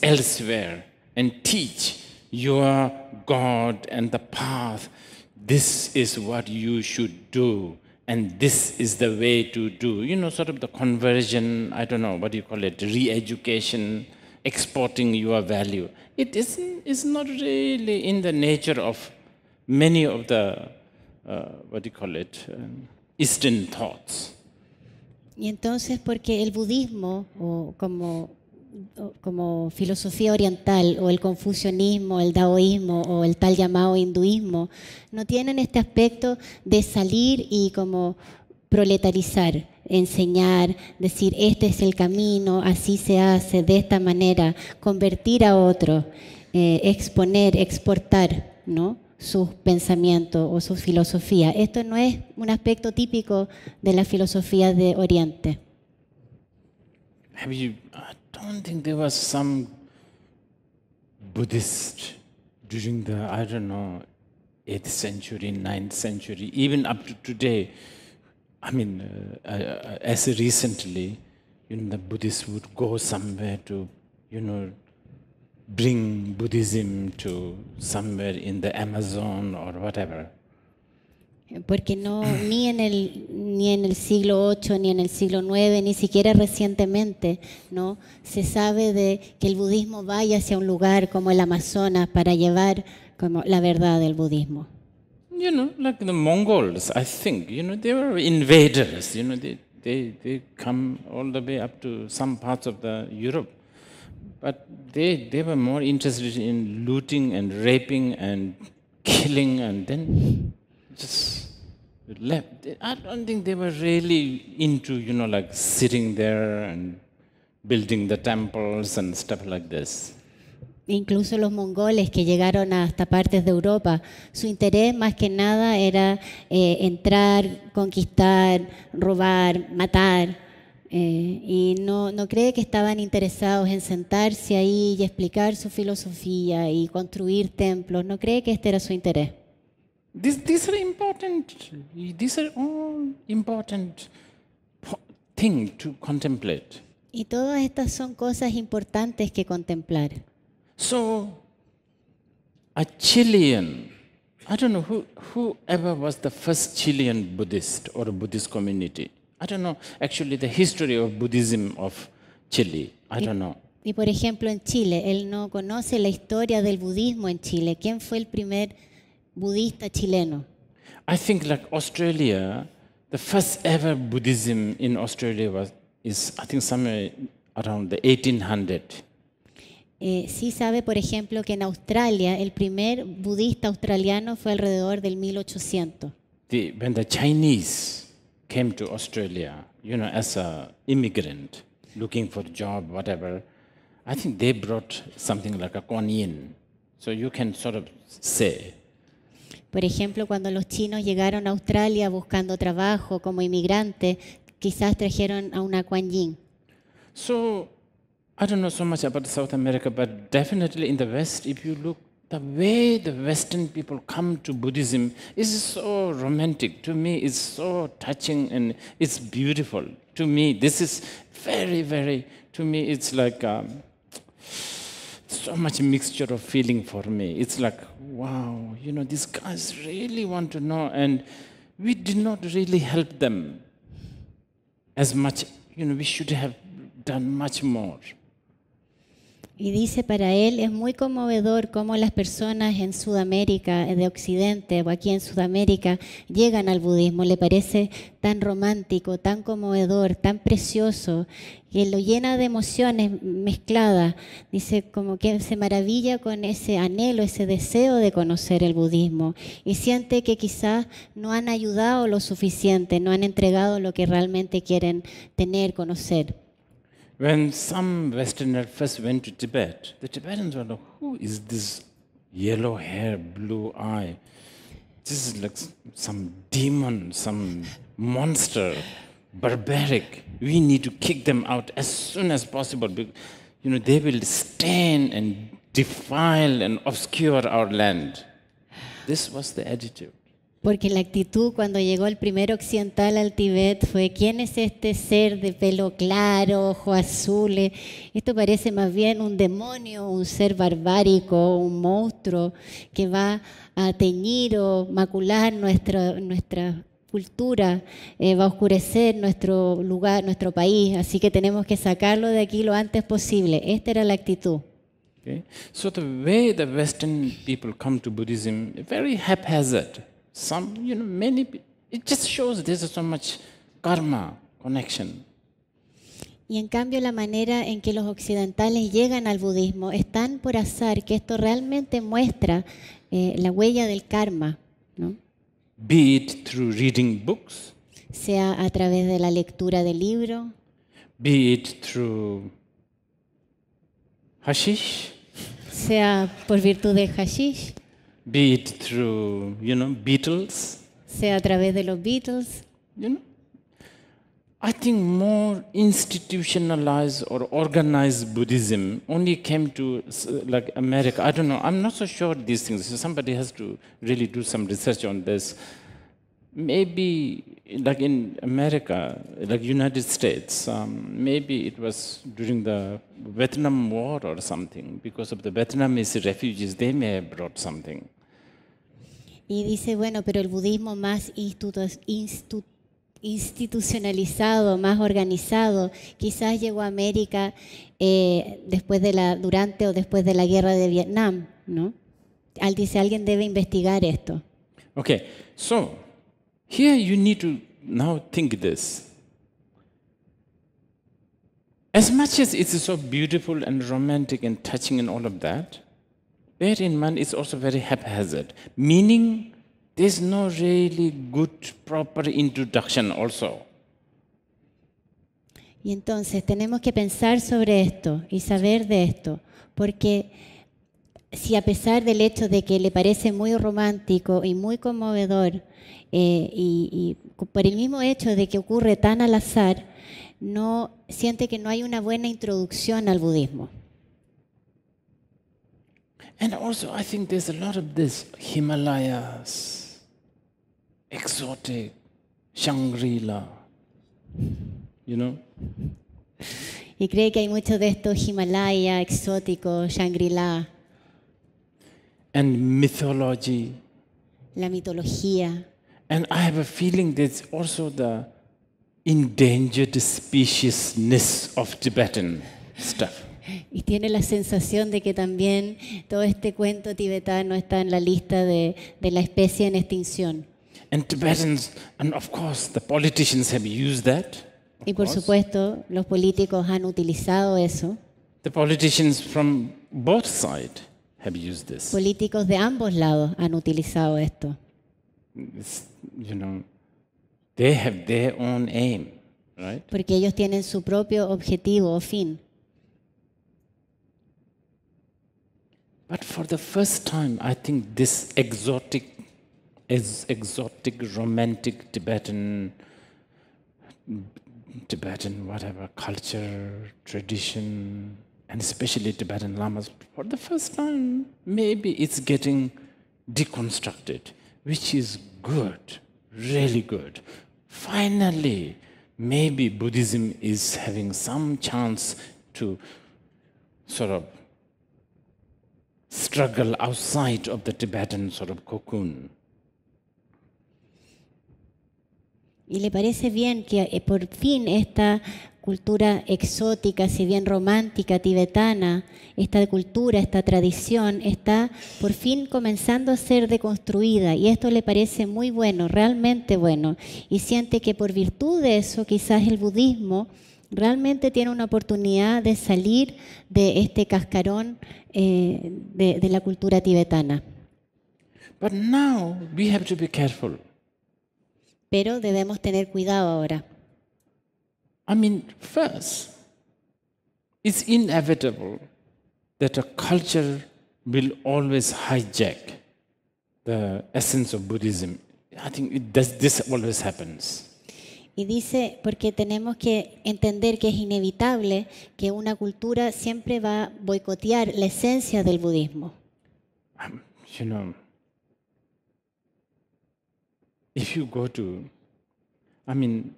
elsewhere, and teach your God and the path. This is what you should do, and this is the way to do. You know, sort of the conversion, I don't know, what do you call it, re education, exporting your value. It isn't, it's not really in the nature of many of the, uh, what do you call it, um, Eastern thoughts. Y entonces, porque el budismo, o como como filosofía oriental o el confucianismo, el daoísmo o el tal llamado hinduismo, no tienen este aspecto de salir y como proletarizar, enseñar, decir este es el camino, así se hace, de esta manera, convertir a otro, eh, exponer, exportar, ¿no? sus pensamientos o su filosofía. Esto no es un aspecto típico de la filosofía de Oriente. don't think there was some buddhist during the i don't know 8th century 9th century even up to today i mean uh, uh, uh as recently you know the buddhist would go somewhere to you know bring buddhism to somewhere in the amazon or whatever porque no, ni, en el, ni en el siglo VIII, ni en el siglo IX, ni siquiera recientemente, ¿no? se sabe de que el budismo vaya hacia un lugar como el Amazonas para llevar como la verdad del budismo. You know, like the Mongols, I think, you know, they were invaders, you know, they, they, they come all the way up to some parts of the Europe. But they, they were more interested in looting and raping and killing and then left. I don't think they were really into, you know, like sitting there and Incluso los mongoles que llegaron hasta partes de Europa, su interés más que nada era eh, entrar, conquistar, robar, matar. Eh, y no, no cree que estaban interesados en sentarse ahí y explicar su filosofía y construir templos. No cree que este era su interés. This, these are important, these are all important thing to contemplate. Y todas estas son cosas importantes que contemplar. So, a Chilean, I don't know who, whoever was the first Chilean Buddhist or Buddhist community. I don't know actually the history of Buddhism of Chile. I don't know. Y por ejemplo en Chile, él no conoce la historia del budismo en Chile. ¿Quién fue el primer budista chileno. I think like Australia, the first ever Buddhism in Australia was is I think somewhere around the 1800. Eh, sí sabe, por ejemplo, que en Australia el primer budista australiano fue alrededor del 1800. The, when the Chinese came to Australia, you know, as a immigrant looking for a job, whatever, I think they brought something like a Kuan Yin. So you can sort of say Por ejemplo, cuando los chinos llegaron a Australia buscando trabajo como inmigrantes, quizás trajeron a una Kuan Yin. So, I don't know so much about South America, but definitely in the West, if you look, the way the Western people come to Buddhism is so romantic. To me, it's so touching and it's beautiful. To me, this is very, very, to me, it's like um, so much mixture of feeling for me. It's like wow you know these guys really want to know and we did not really help them as much you know we should have done much more y dice para él, es muy conmovedor cómo las personas en Sudamérica, eh, de Occidente o aquí en Sudamérica, llegan al budismo. Le parece tan romántico, tan conmovedor, tan precioso, que lo llena de emociones mezcladas. Dice como que se maravilla con ese anhelo, ese deseo de conocer el budismo y siente que quizás no han ayudado lo suficiente, no han entregado lo que realmente quieren tener, conocer. when some Westerners first went to Tibet, the Tibetans were like, who is this yellow hair, blue eye? This is like some demon, some monster, barbaric. We need to kick them out as soon as possible. You know, they will stain and defile and obscure our land. This was the attitude. porque la actitud cuando llegó el primer occidental al Tibet fue, ¿quién es este ser de pelo claro, ojos azules? Eh, esto parece más bien un demonio, un ser barbárico, un monstruo que va a teñir o macular nuestra, nuestra cultura, eh, va a oscurecer nuestro lugar, nuestro país, así que tenemos que sacarlo de aquí lo antes posible. Esta era la actitud. So the way the Western people come to Buddhism, very haphazard. Y en cambio la manera en que los occidentales llegan al budismo es tan por azar que esto realmente muestra eh, la huella del karma, ¿no? sea a través de la lectura de libros, sea por virtud de hashish, Be it through, you know, Beatles. Sea a través de los Beatles. You know, I think more institutionalized or organized Buddhism only came to like America. I don't know. I'm not so sure these things. So somebody has to really do some research on this. Maybe like in America, like United States, um, maybe it was during the Vietnam War or something. Because of the Vietnamese refugees, they may have brought something. Y dice, bueno, pero el budismo más institucionalizado, más organizado. Quizás llegó a América eh, después de la, durante o después de la guerra de Vietnam, ¿no? Al dice alguien debe investigar esto. Okay, so here you need to now think this. As much as it's so beautiful and romantic and touching and all of that, y entonces tenemos que pensar sobre esto y saber de esto, porque si a pesar del hecho de que le parece muy romántico y muy conmovedor, eh, y, y, por el mismo hecho de que ocurre tan al azar, no siente que no hay una buena introducción al budismo. And also, I think there's a lot of this Himalayas, exotic, Shangri La, you know. Y cree que hay mucho de esto Himalaya, exótico, Shangri-La. And mythology. La mitología. And I have a feeling there's also the endangered speciousness of Tibetan stuff. y tiene la sensación de que también todo este cuento tibetano está en la lista de, la especie en extinción. Y por supuesto, los políticos han utilizado eso. The Políticos de ambos lados han utilizado esto. Porque ellos tienen su propio objetivo o fin. but for the first time i think this exotic is exotic romantic tibetan tibetan whatever culture tradition and especially tibetan lamas for the first time maybe it's getting deconstructed which is good really good finally maybe buddhism is having some chance to sort of struggle outside of the Tibetan sort of Y le parece bien que eh, por fin esta cultura exótica, si bien romántica, tibetana, esta cultura, esta tradición, está por fin comenzando a ser deconstruida y esto le parece muy bueno, realmente bueno, y siente que por virtud de eso quizás el budismo realmente tiene una oportunidad de salir de este cascarón eh, de, la cultura tibetana. But now we have to be careful. Pero debemos tener cuidado ahora. I mean, first, it's inevitable that a culture will always hijack the essence of Buddhism. I think it does, this always happens. Y dice, porque tenemos que entender que es inevitable que una cultura siempre va a boicotear la esencia del budismo. Um, you know, if you go to, I mean,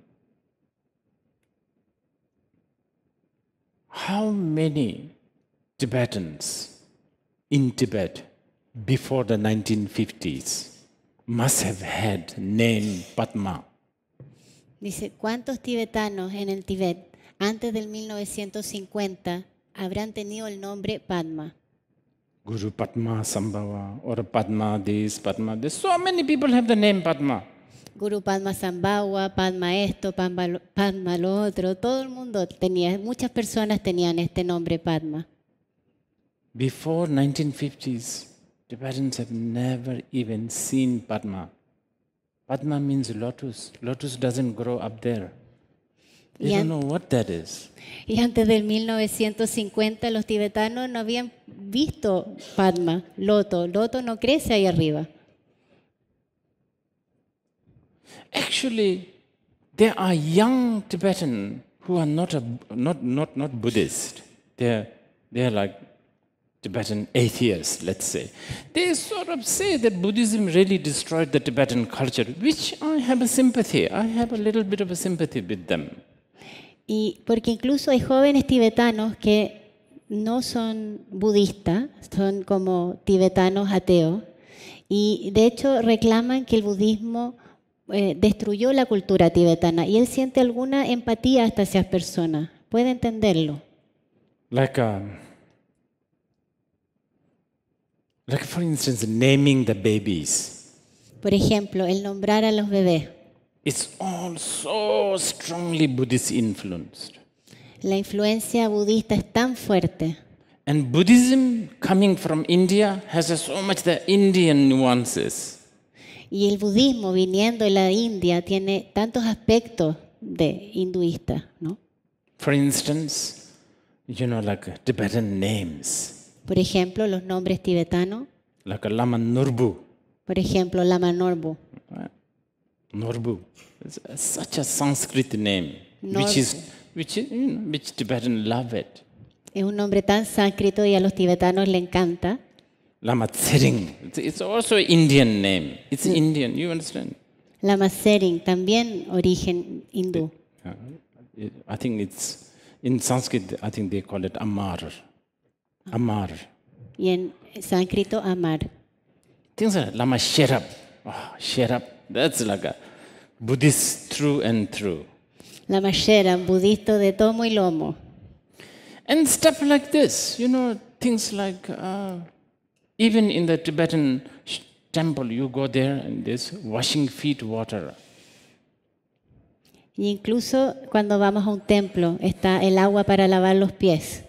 how many Tibetans in Tibet before the 1950s must have had name Padma? Dice, ¿cuántos tibetanos en el Tibet antes del 1950 habrán tenido el nombre Padma? Guru Padma Sambhava or Padma this, Padma this. So many people have the name Padma. Guru Padma Sambhava, Padma esto, Padma lo, Padma lo otro. Todo el mundo tenía, muchas personas tenían este nombre Padma. Before 1950s, Tibetans have never even seen Padma. Padma means lotus. Lotus doesn't grow up there. They don't know what that is. Y antes del 1950 los tibetanos no habían visto Padma, loto. Loto no crece ahí arriba. Actually, there are young Tibetan who are not, a, not, not, not Buddhist. They're, they're like Tibetan atheists, let's say, they sort of say that Buddhism really destroyed the Tibetan culture, which I have a sympathy. I have a little bit of a sympathy with them. Y porque incluso hay jóvenes tibetanos que no son budistas, son como tibetanos ateos, y de hecho reclaman que el budismo eh, destruyó la cultura tibetana, y él siente alguna empatía hasta esas personas, puede entenderlo. Like um, Like for instance, naming the babies. Por ejemplo, el nombrar a los bebés. It's all so strongly Buddhist influenced. La influencia budista es tan fuerte. And Buddhism coming from India has so much the Indian nuances. Y el budismo viniendo de la India tiene tantos aspectos de hinduista, ¿no? For instance, you know like Tibetan names. Por ejemplo, los nombres tibetanos. La Lama Norbu. Por ejemplo, Lama Norbu. Eh, Norbu. It's uh, such a Sanskrit name, which is which is, you know, which Tibetan love it. Es un nombre tan sánscrito y a los tibetanos le encanta. Lama Tsering. It's also Indian name. It's Indian. You understand? Lama Tsering, también origen hindú. Uh, I think it's in Sanskrit. I think they call it Amar amar. Y en sánscrito amar. Things La Lama Sherab. Oh, Sherab, that's like a Buddhist true and true. Lama Sherab, budista de tomo y lomo. And stuff like this, you know, things like uh, even in the Tibetan temple, you go there and there's washing feet water. Y incluso cuando vamos a un templo está el agua para lavar los pies.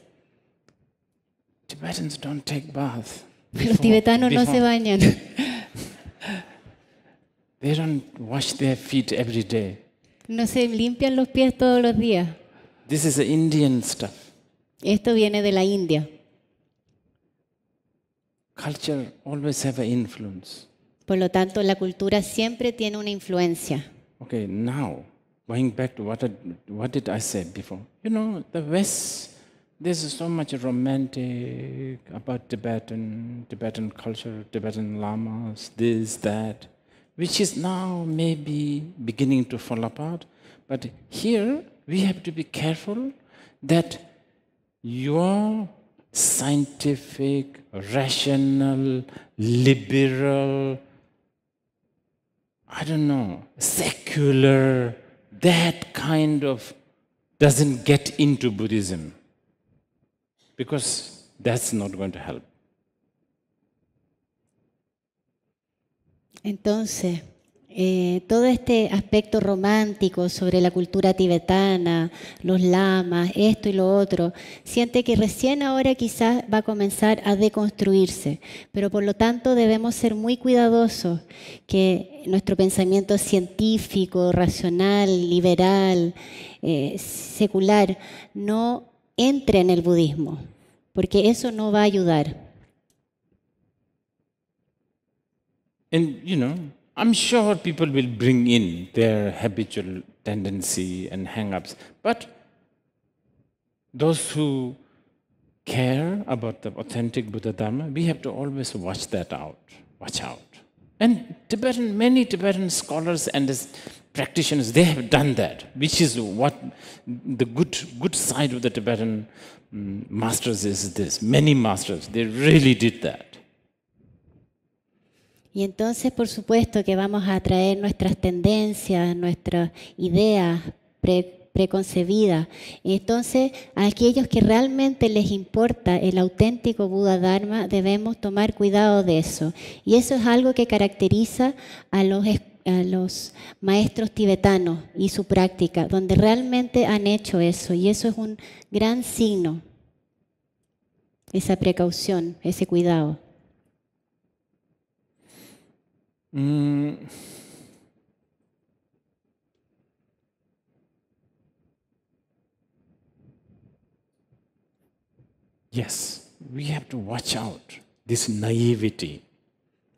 Tibetans don't take bath before, Los tibetanos before. no se bañan. They don't wash their feet every day. No se limpian los pies todos los días. This is Indian stuff. Esto viene de la India. Culture always have an influence. Por lo tanto, la cultura siempre tiene una influencia. Okay, now going back to what I, what did I say before? You know, the West There's so much romantic about Tibetan, Tibetan culture, Tibetan lamas, this, that, which is now maybe beginning to fall apart. But here we have to be careful that your scientific, rational, liberal, I don't know, secular, that kind of doesn't get into Buddhism. because that's not going to help. Entonces, eh, todo este aspecto romántico sobre la cultura tibetana, los lamas, esto y lo otro, siente que recién ahora quizás va a comenzar a deconstruirse, pero por lo tanto debemos ser muy cuidadosos que nuestro pensamiento científico, racional, liberal, eh, secular, no entre en el budismo, porque eso no va a ayudar. And you know, I'm sure people will bring in their habitual tendency and hang-ups, but those who care about the authentic Buddha Dharma, we have to always watch that out, watch out. And Tibetan, many Tibetan scholars and Y entonces, por supuesto, que vamos a traer nuestras tendencias, nuestras ideas preconcebidas. Entonces, a aquellos que realmente les importa el auténtico Buda Dharma, debemos tomar cuidado de eso. Y eso es algo que caracteriza a los a los maestros tibetanos y su práctica, donde realmente han hecho eso. Y eso es un gran signo, esa precaución, ese cuidado. Mm. Yes, we have to watch out this naivety.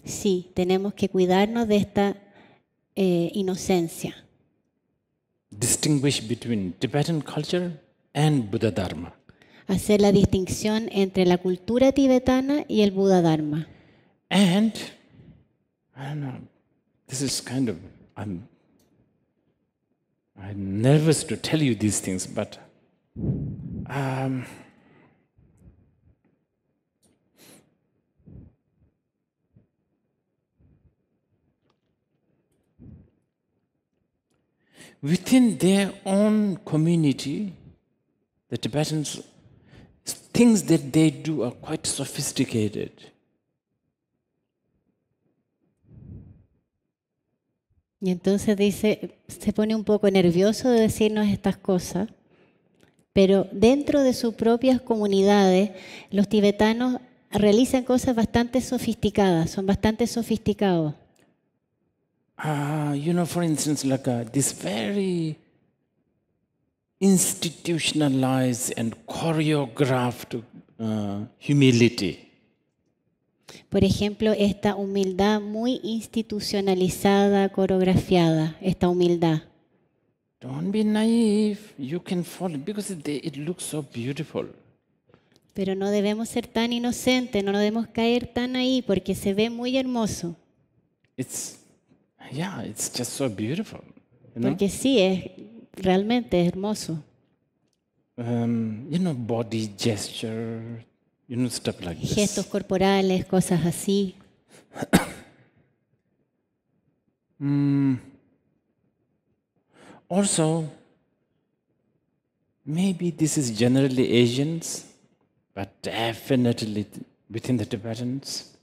Sí, tenemos que cuidarnos de esta eh, inocencia. Distinguish between Tibetan culture and Buddha Dharma. Hacer la distinción entre la cultura tibetana y el Buda Dharma. And, I don't know, this is kind of, I'm, I'm nervous to tell you these things, but um, within their own community, the Tibetans, things that they do are quite sophisticated. Y entonces dice, se pone un poco nervioso de decirnos estas cosas, pero dentro de sus propias comunidades, los tibetanos realizan cosas bastante sofisticadas, son bastante sofisticados. uh, you know, for instance, like uh, this very institutionalized and choreographed uh, humility. Por ejemplo, esta humildad muy institucionalizada, coreografiada, esta humildad. Don't be naive. You can fall because it, it looks so beautiful. Pero no debemos ser tan inocentes, no debemos caer tan ahí porque se ve muy hermoso. It's yeah, it's just so beautiful. You know? Porque sí, es realmente hermoso. Um, you know, body gesture, you know, stuff like this. Gestos corporales, cosas así. mm. Also, maybe this is generally Asians, but definitely within the Tibetans.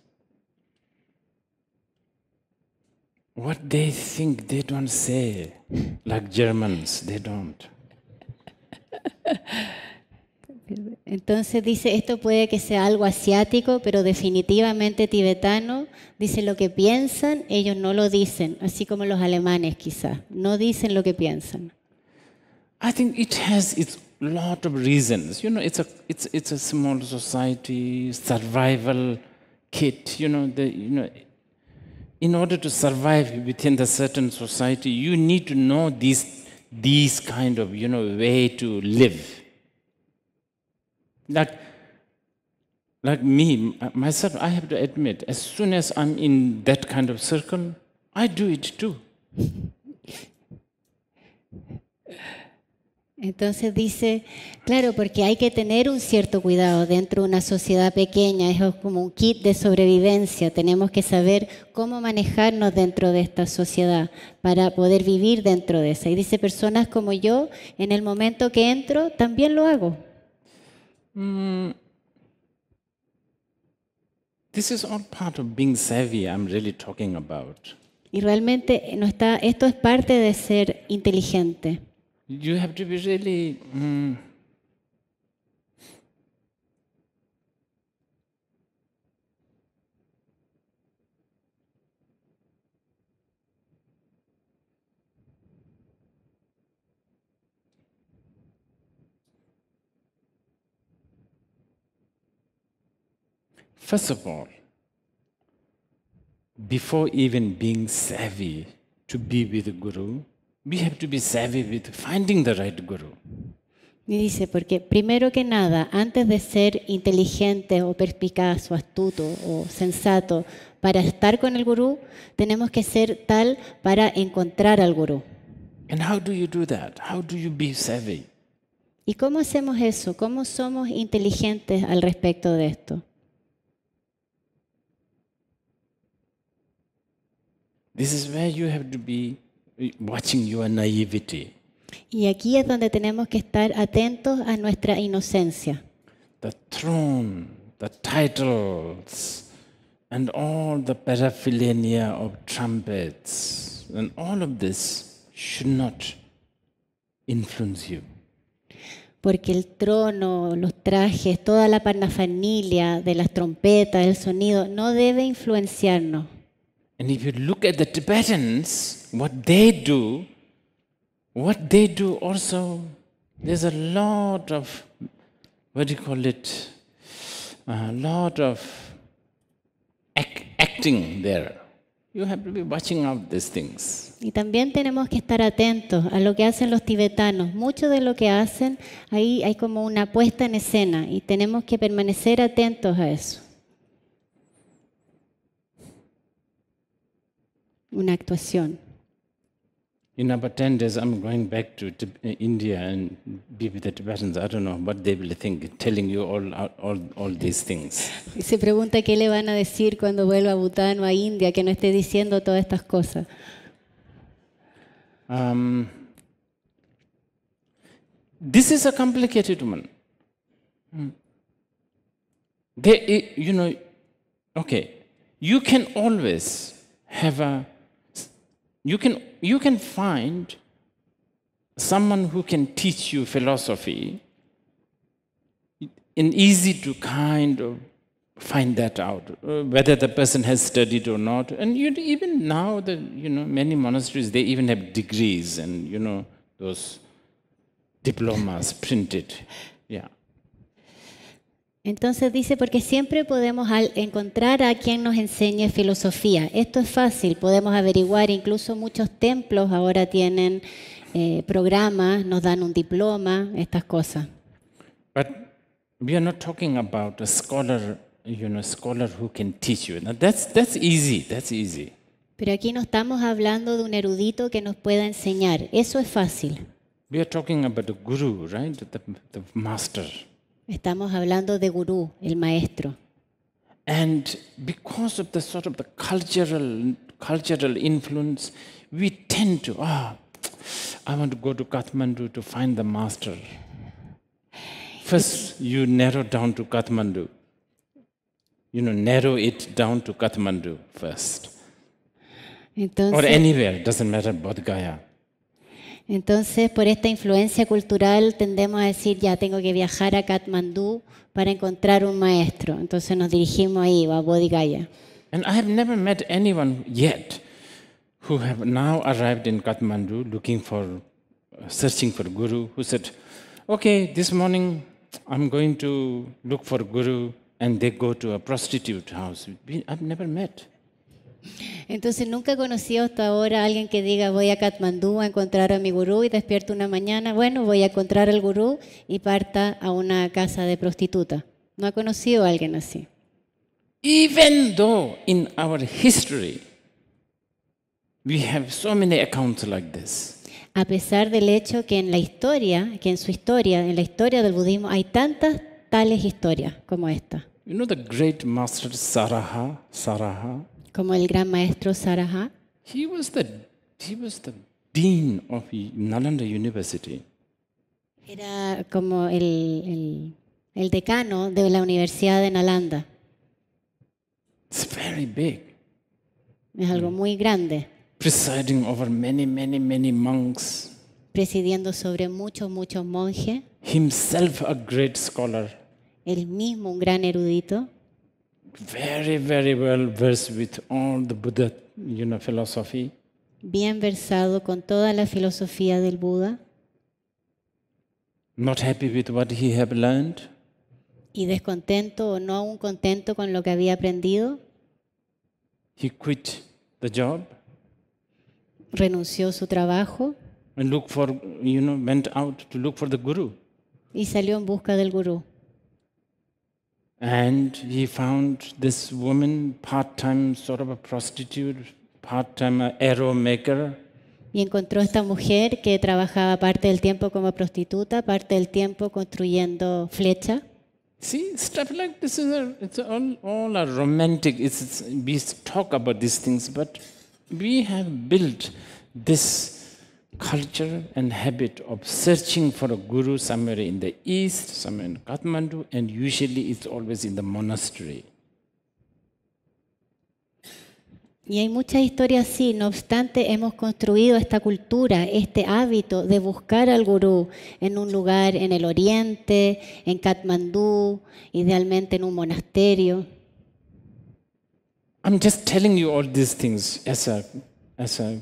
What they think, they don't say. Like Germans, they don't. Entonces dice, esto puede que sea algo asiático, pero definitivamente tibetano. Dice, lo que piensan, ellos no lo dicen, así como los alemanes quizás. No dicen lo que piensan. I think it has its lot of reasons. You know, it's a, it's, it's a small society, survival kit. You know, the, you know in order to survive within the certain society you need to know these these kind of you know way to live like like me myself i have to admit as soon as i'm in that kind of circle i do it too Entonces dice, claro, porque hay que tener un cierto cuidado dentro de una sociedad pequeña, es como un kit de sobrevivencia, tenemos que saber cómo manejarnos dentro de esta sociedad para poder vivir dentro de esa. Y dice, personas como yo, en el momento que entro, también lo hago. Y realmente esto es parte de ser inteligente. you have to be really um, First of all, before even being savvy to be with the Guru, We have to be savvy with finding the Y dice, porque primero que nada, antes de ser inteligente o perspicaz o astuto o sensato para estar con el gurú, tenemos que ser tal para encontrar al gurú. ¿Y cómo hacemos eso? ¿Cómo somos inteligentes al respecto de esto? This is where you have to be watching your naivety. Y aquí es donde tenemos que estar atentos a nuestra inocencia. The throne, the titles, and all the paraphernalia of trumpets, and all of this should not influence you. Porque el trono, los trajes, toda la parafernilla de las trompetas, el sonido, no debe influenciarnos. And if you look at the Tibetans, what they do, what they do also, there's a lot of, what do you call it, a lot of act acting there. You have to be watching out these things. Y también tenemos que estar atentos a lo que hacen los tibetanos. Mucho de lo que hacen, ahí hay como una puesta en escena y tenemos que permanecer atentos a eso. una actuación. En number 10 days, I'm going back to uh, India and be with the Tibetans. I don't know what they will think, telling you all, all, all these things. se pregunta qué le van a decir cuando vuelva a Bután o a India, que no esté diciendo todas estas cosas. Um, this is a complicated woman. Hmm. They, you know, okay, you can always have a You can, you can find someone who can teach you philosophy and easy to kind of find that out, uh, whether the person has studied or not. And even now, the, you know, many monasteries, they even have degrees and, you know, those diplomas printed. Yeah. Entonces dice, porque siempre podemos encontrar a quien nos enseñe filosofía. Esto es fácil, podemos averiguar, incluso muchos templos ahora tienen eh, programas, nos dan un diploma, estas cosas. Pero aquí no estamos hablando de un erudito que nos pueda enseñar. Eso es fácil. We are talking about a guru, right? The, the master. Estamos hablando de gurú, el maestro. And because of the sort of the cultural cultural influence, we tend to ah, I want to go to Kathmandu to find the master. First, you narrow down to Kathmandu. You know, narrow it down to Kathmandu first. or anywhere, doesn't matter, Bodh Gaya. Entonces, por esta influencia cultural tendemos a decir, ya tengo que viajar a Katmandú para encontrar un maestro. Entonces nos dirigimos ahí, a Bodhigaya. And I have never met anyone yet who have now arrived in Kathmandu looking for, uh, searching for guru, who said, okay, this morning I'm going to look for guru, and they go to a prostitute house. I've never met. Entonces nunca he conocido hasta ahora a alguien que diga voy a Katmandú a encontrar a mi gurú y despierto una mañana, bueno, voy a encontrar al gurú y parta a una casa de prostituta. No ha conocido a alguien así. A pesar del hecho que en la historia, que en su historia, en la historia del budismo hay tantas tales historias como esta. You know the great master Saraha como el gran maestro Saraha. Era como el, decano de la Universidad de Nalanda. Es algo muy grande. Presidiendo sobre muchos, muchos monjes. Himself Él mismo un gran erudito very, very well versed with all the Buddha, you know, philosophy. Bien versado con toda la filosofía del Buda. Not happy with what he had learned. Y descontento o no aún contento con lo que había aprendido. He quit the job. Renunció su trabajo. And look for, you know, went out to look for the guru. Y salió en busca del gurú. And he found this woman, part time sort of a prostitute, part time arrow maker. Y encontró esta mujer que trabajaba parte del tiempo como prostituta, parte del tiempo construyendo flecha. See, stuff like this is a, it's all, all a romantic. It's, it's, we talk about these things, but we have built this culture and habit of searching for a guru somewhere in the east, somewhere in Kathmandu, and usually it's always in the monastery. Y hay mucha historia así, no obstante hemos construido esta cultura, este hábito de buscar al gurú en un lugar en el oriente, en Katmandú, idealmente en un monasterio. I'm just telling you all these things as a, as a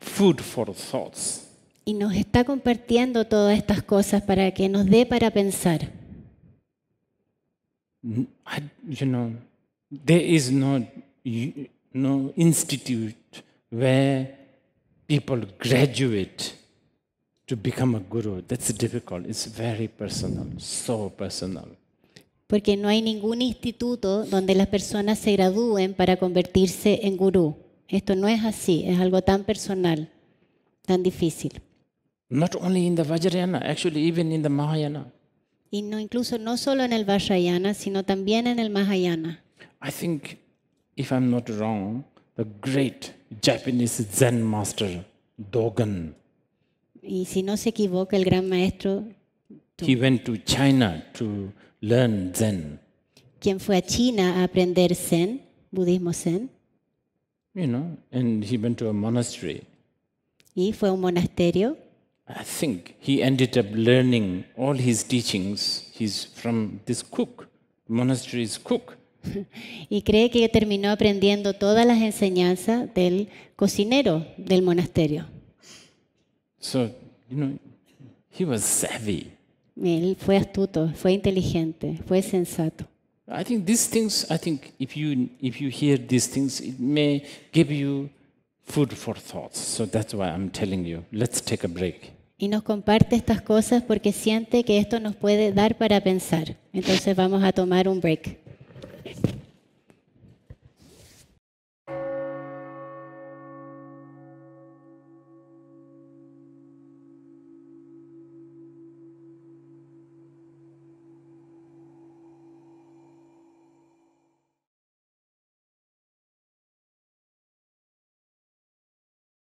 Food for thoughts. Y nos está compartiendo todas estas cosas para que nos dé para pensar. Mm, I, you know, there is no, no institute where people graduate to become a guru. That's difficult. It's very personal, so personal. Porque no hay ningún instituto donde las personas se gradúen para convertirse en gurú. Esto no es así, es algo tan personal, tan difícil. Not only in the Vajrayana, actually even in the Mahayana. Y no incluso no solo en el Vajrayana, sino también en el Mahayana. I think if I'm not wrong, the great Japanese Zen master Dogen. Y si no se equivoca el gran maestro He went to China to learn Zen. Quien fue a China a aprender Zen, budismo Zen. You know, and he went to a monastery. Y fue a un monasterio. I think he ended up learning all his teachings. He's from this cook, monastery's cook. y cree que terminó aprendiendo todas las enseñanzas del cocinero del monasterio. So, you know, he was savvy. Él fue astuto, fue inteligente, fue sensato. I think these things, I think if you, if you hear these things, it may give you food for thoughts. So that's why I'm telling you, let's take a break. Y nos comparte estas cosas porque siente que esto nos puede dar para pensar. Entonces vamos a tomar un break.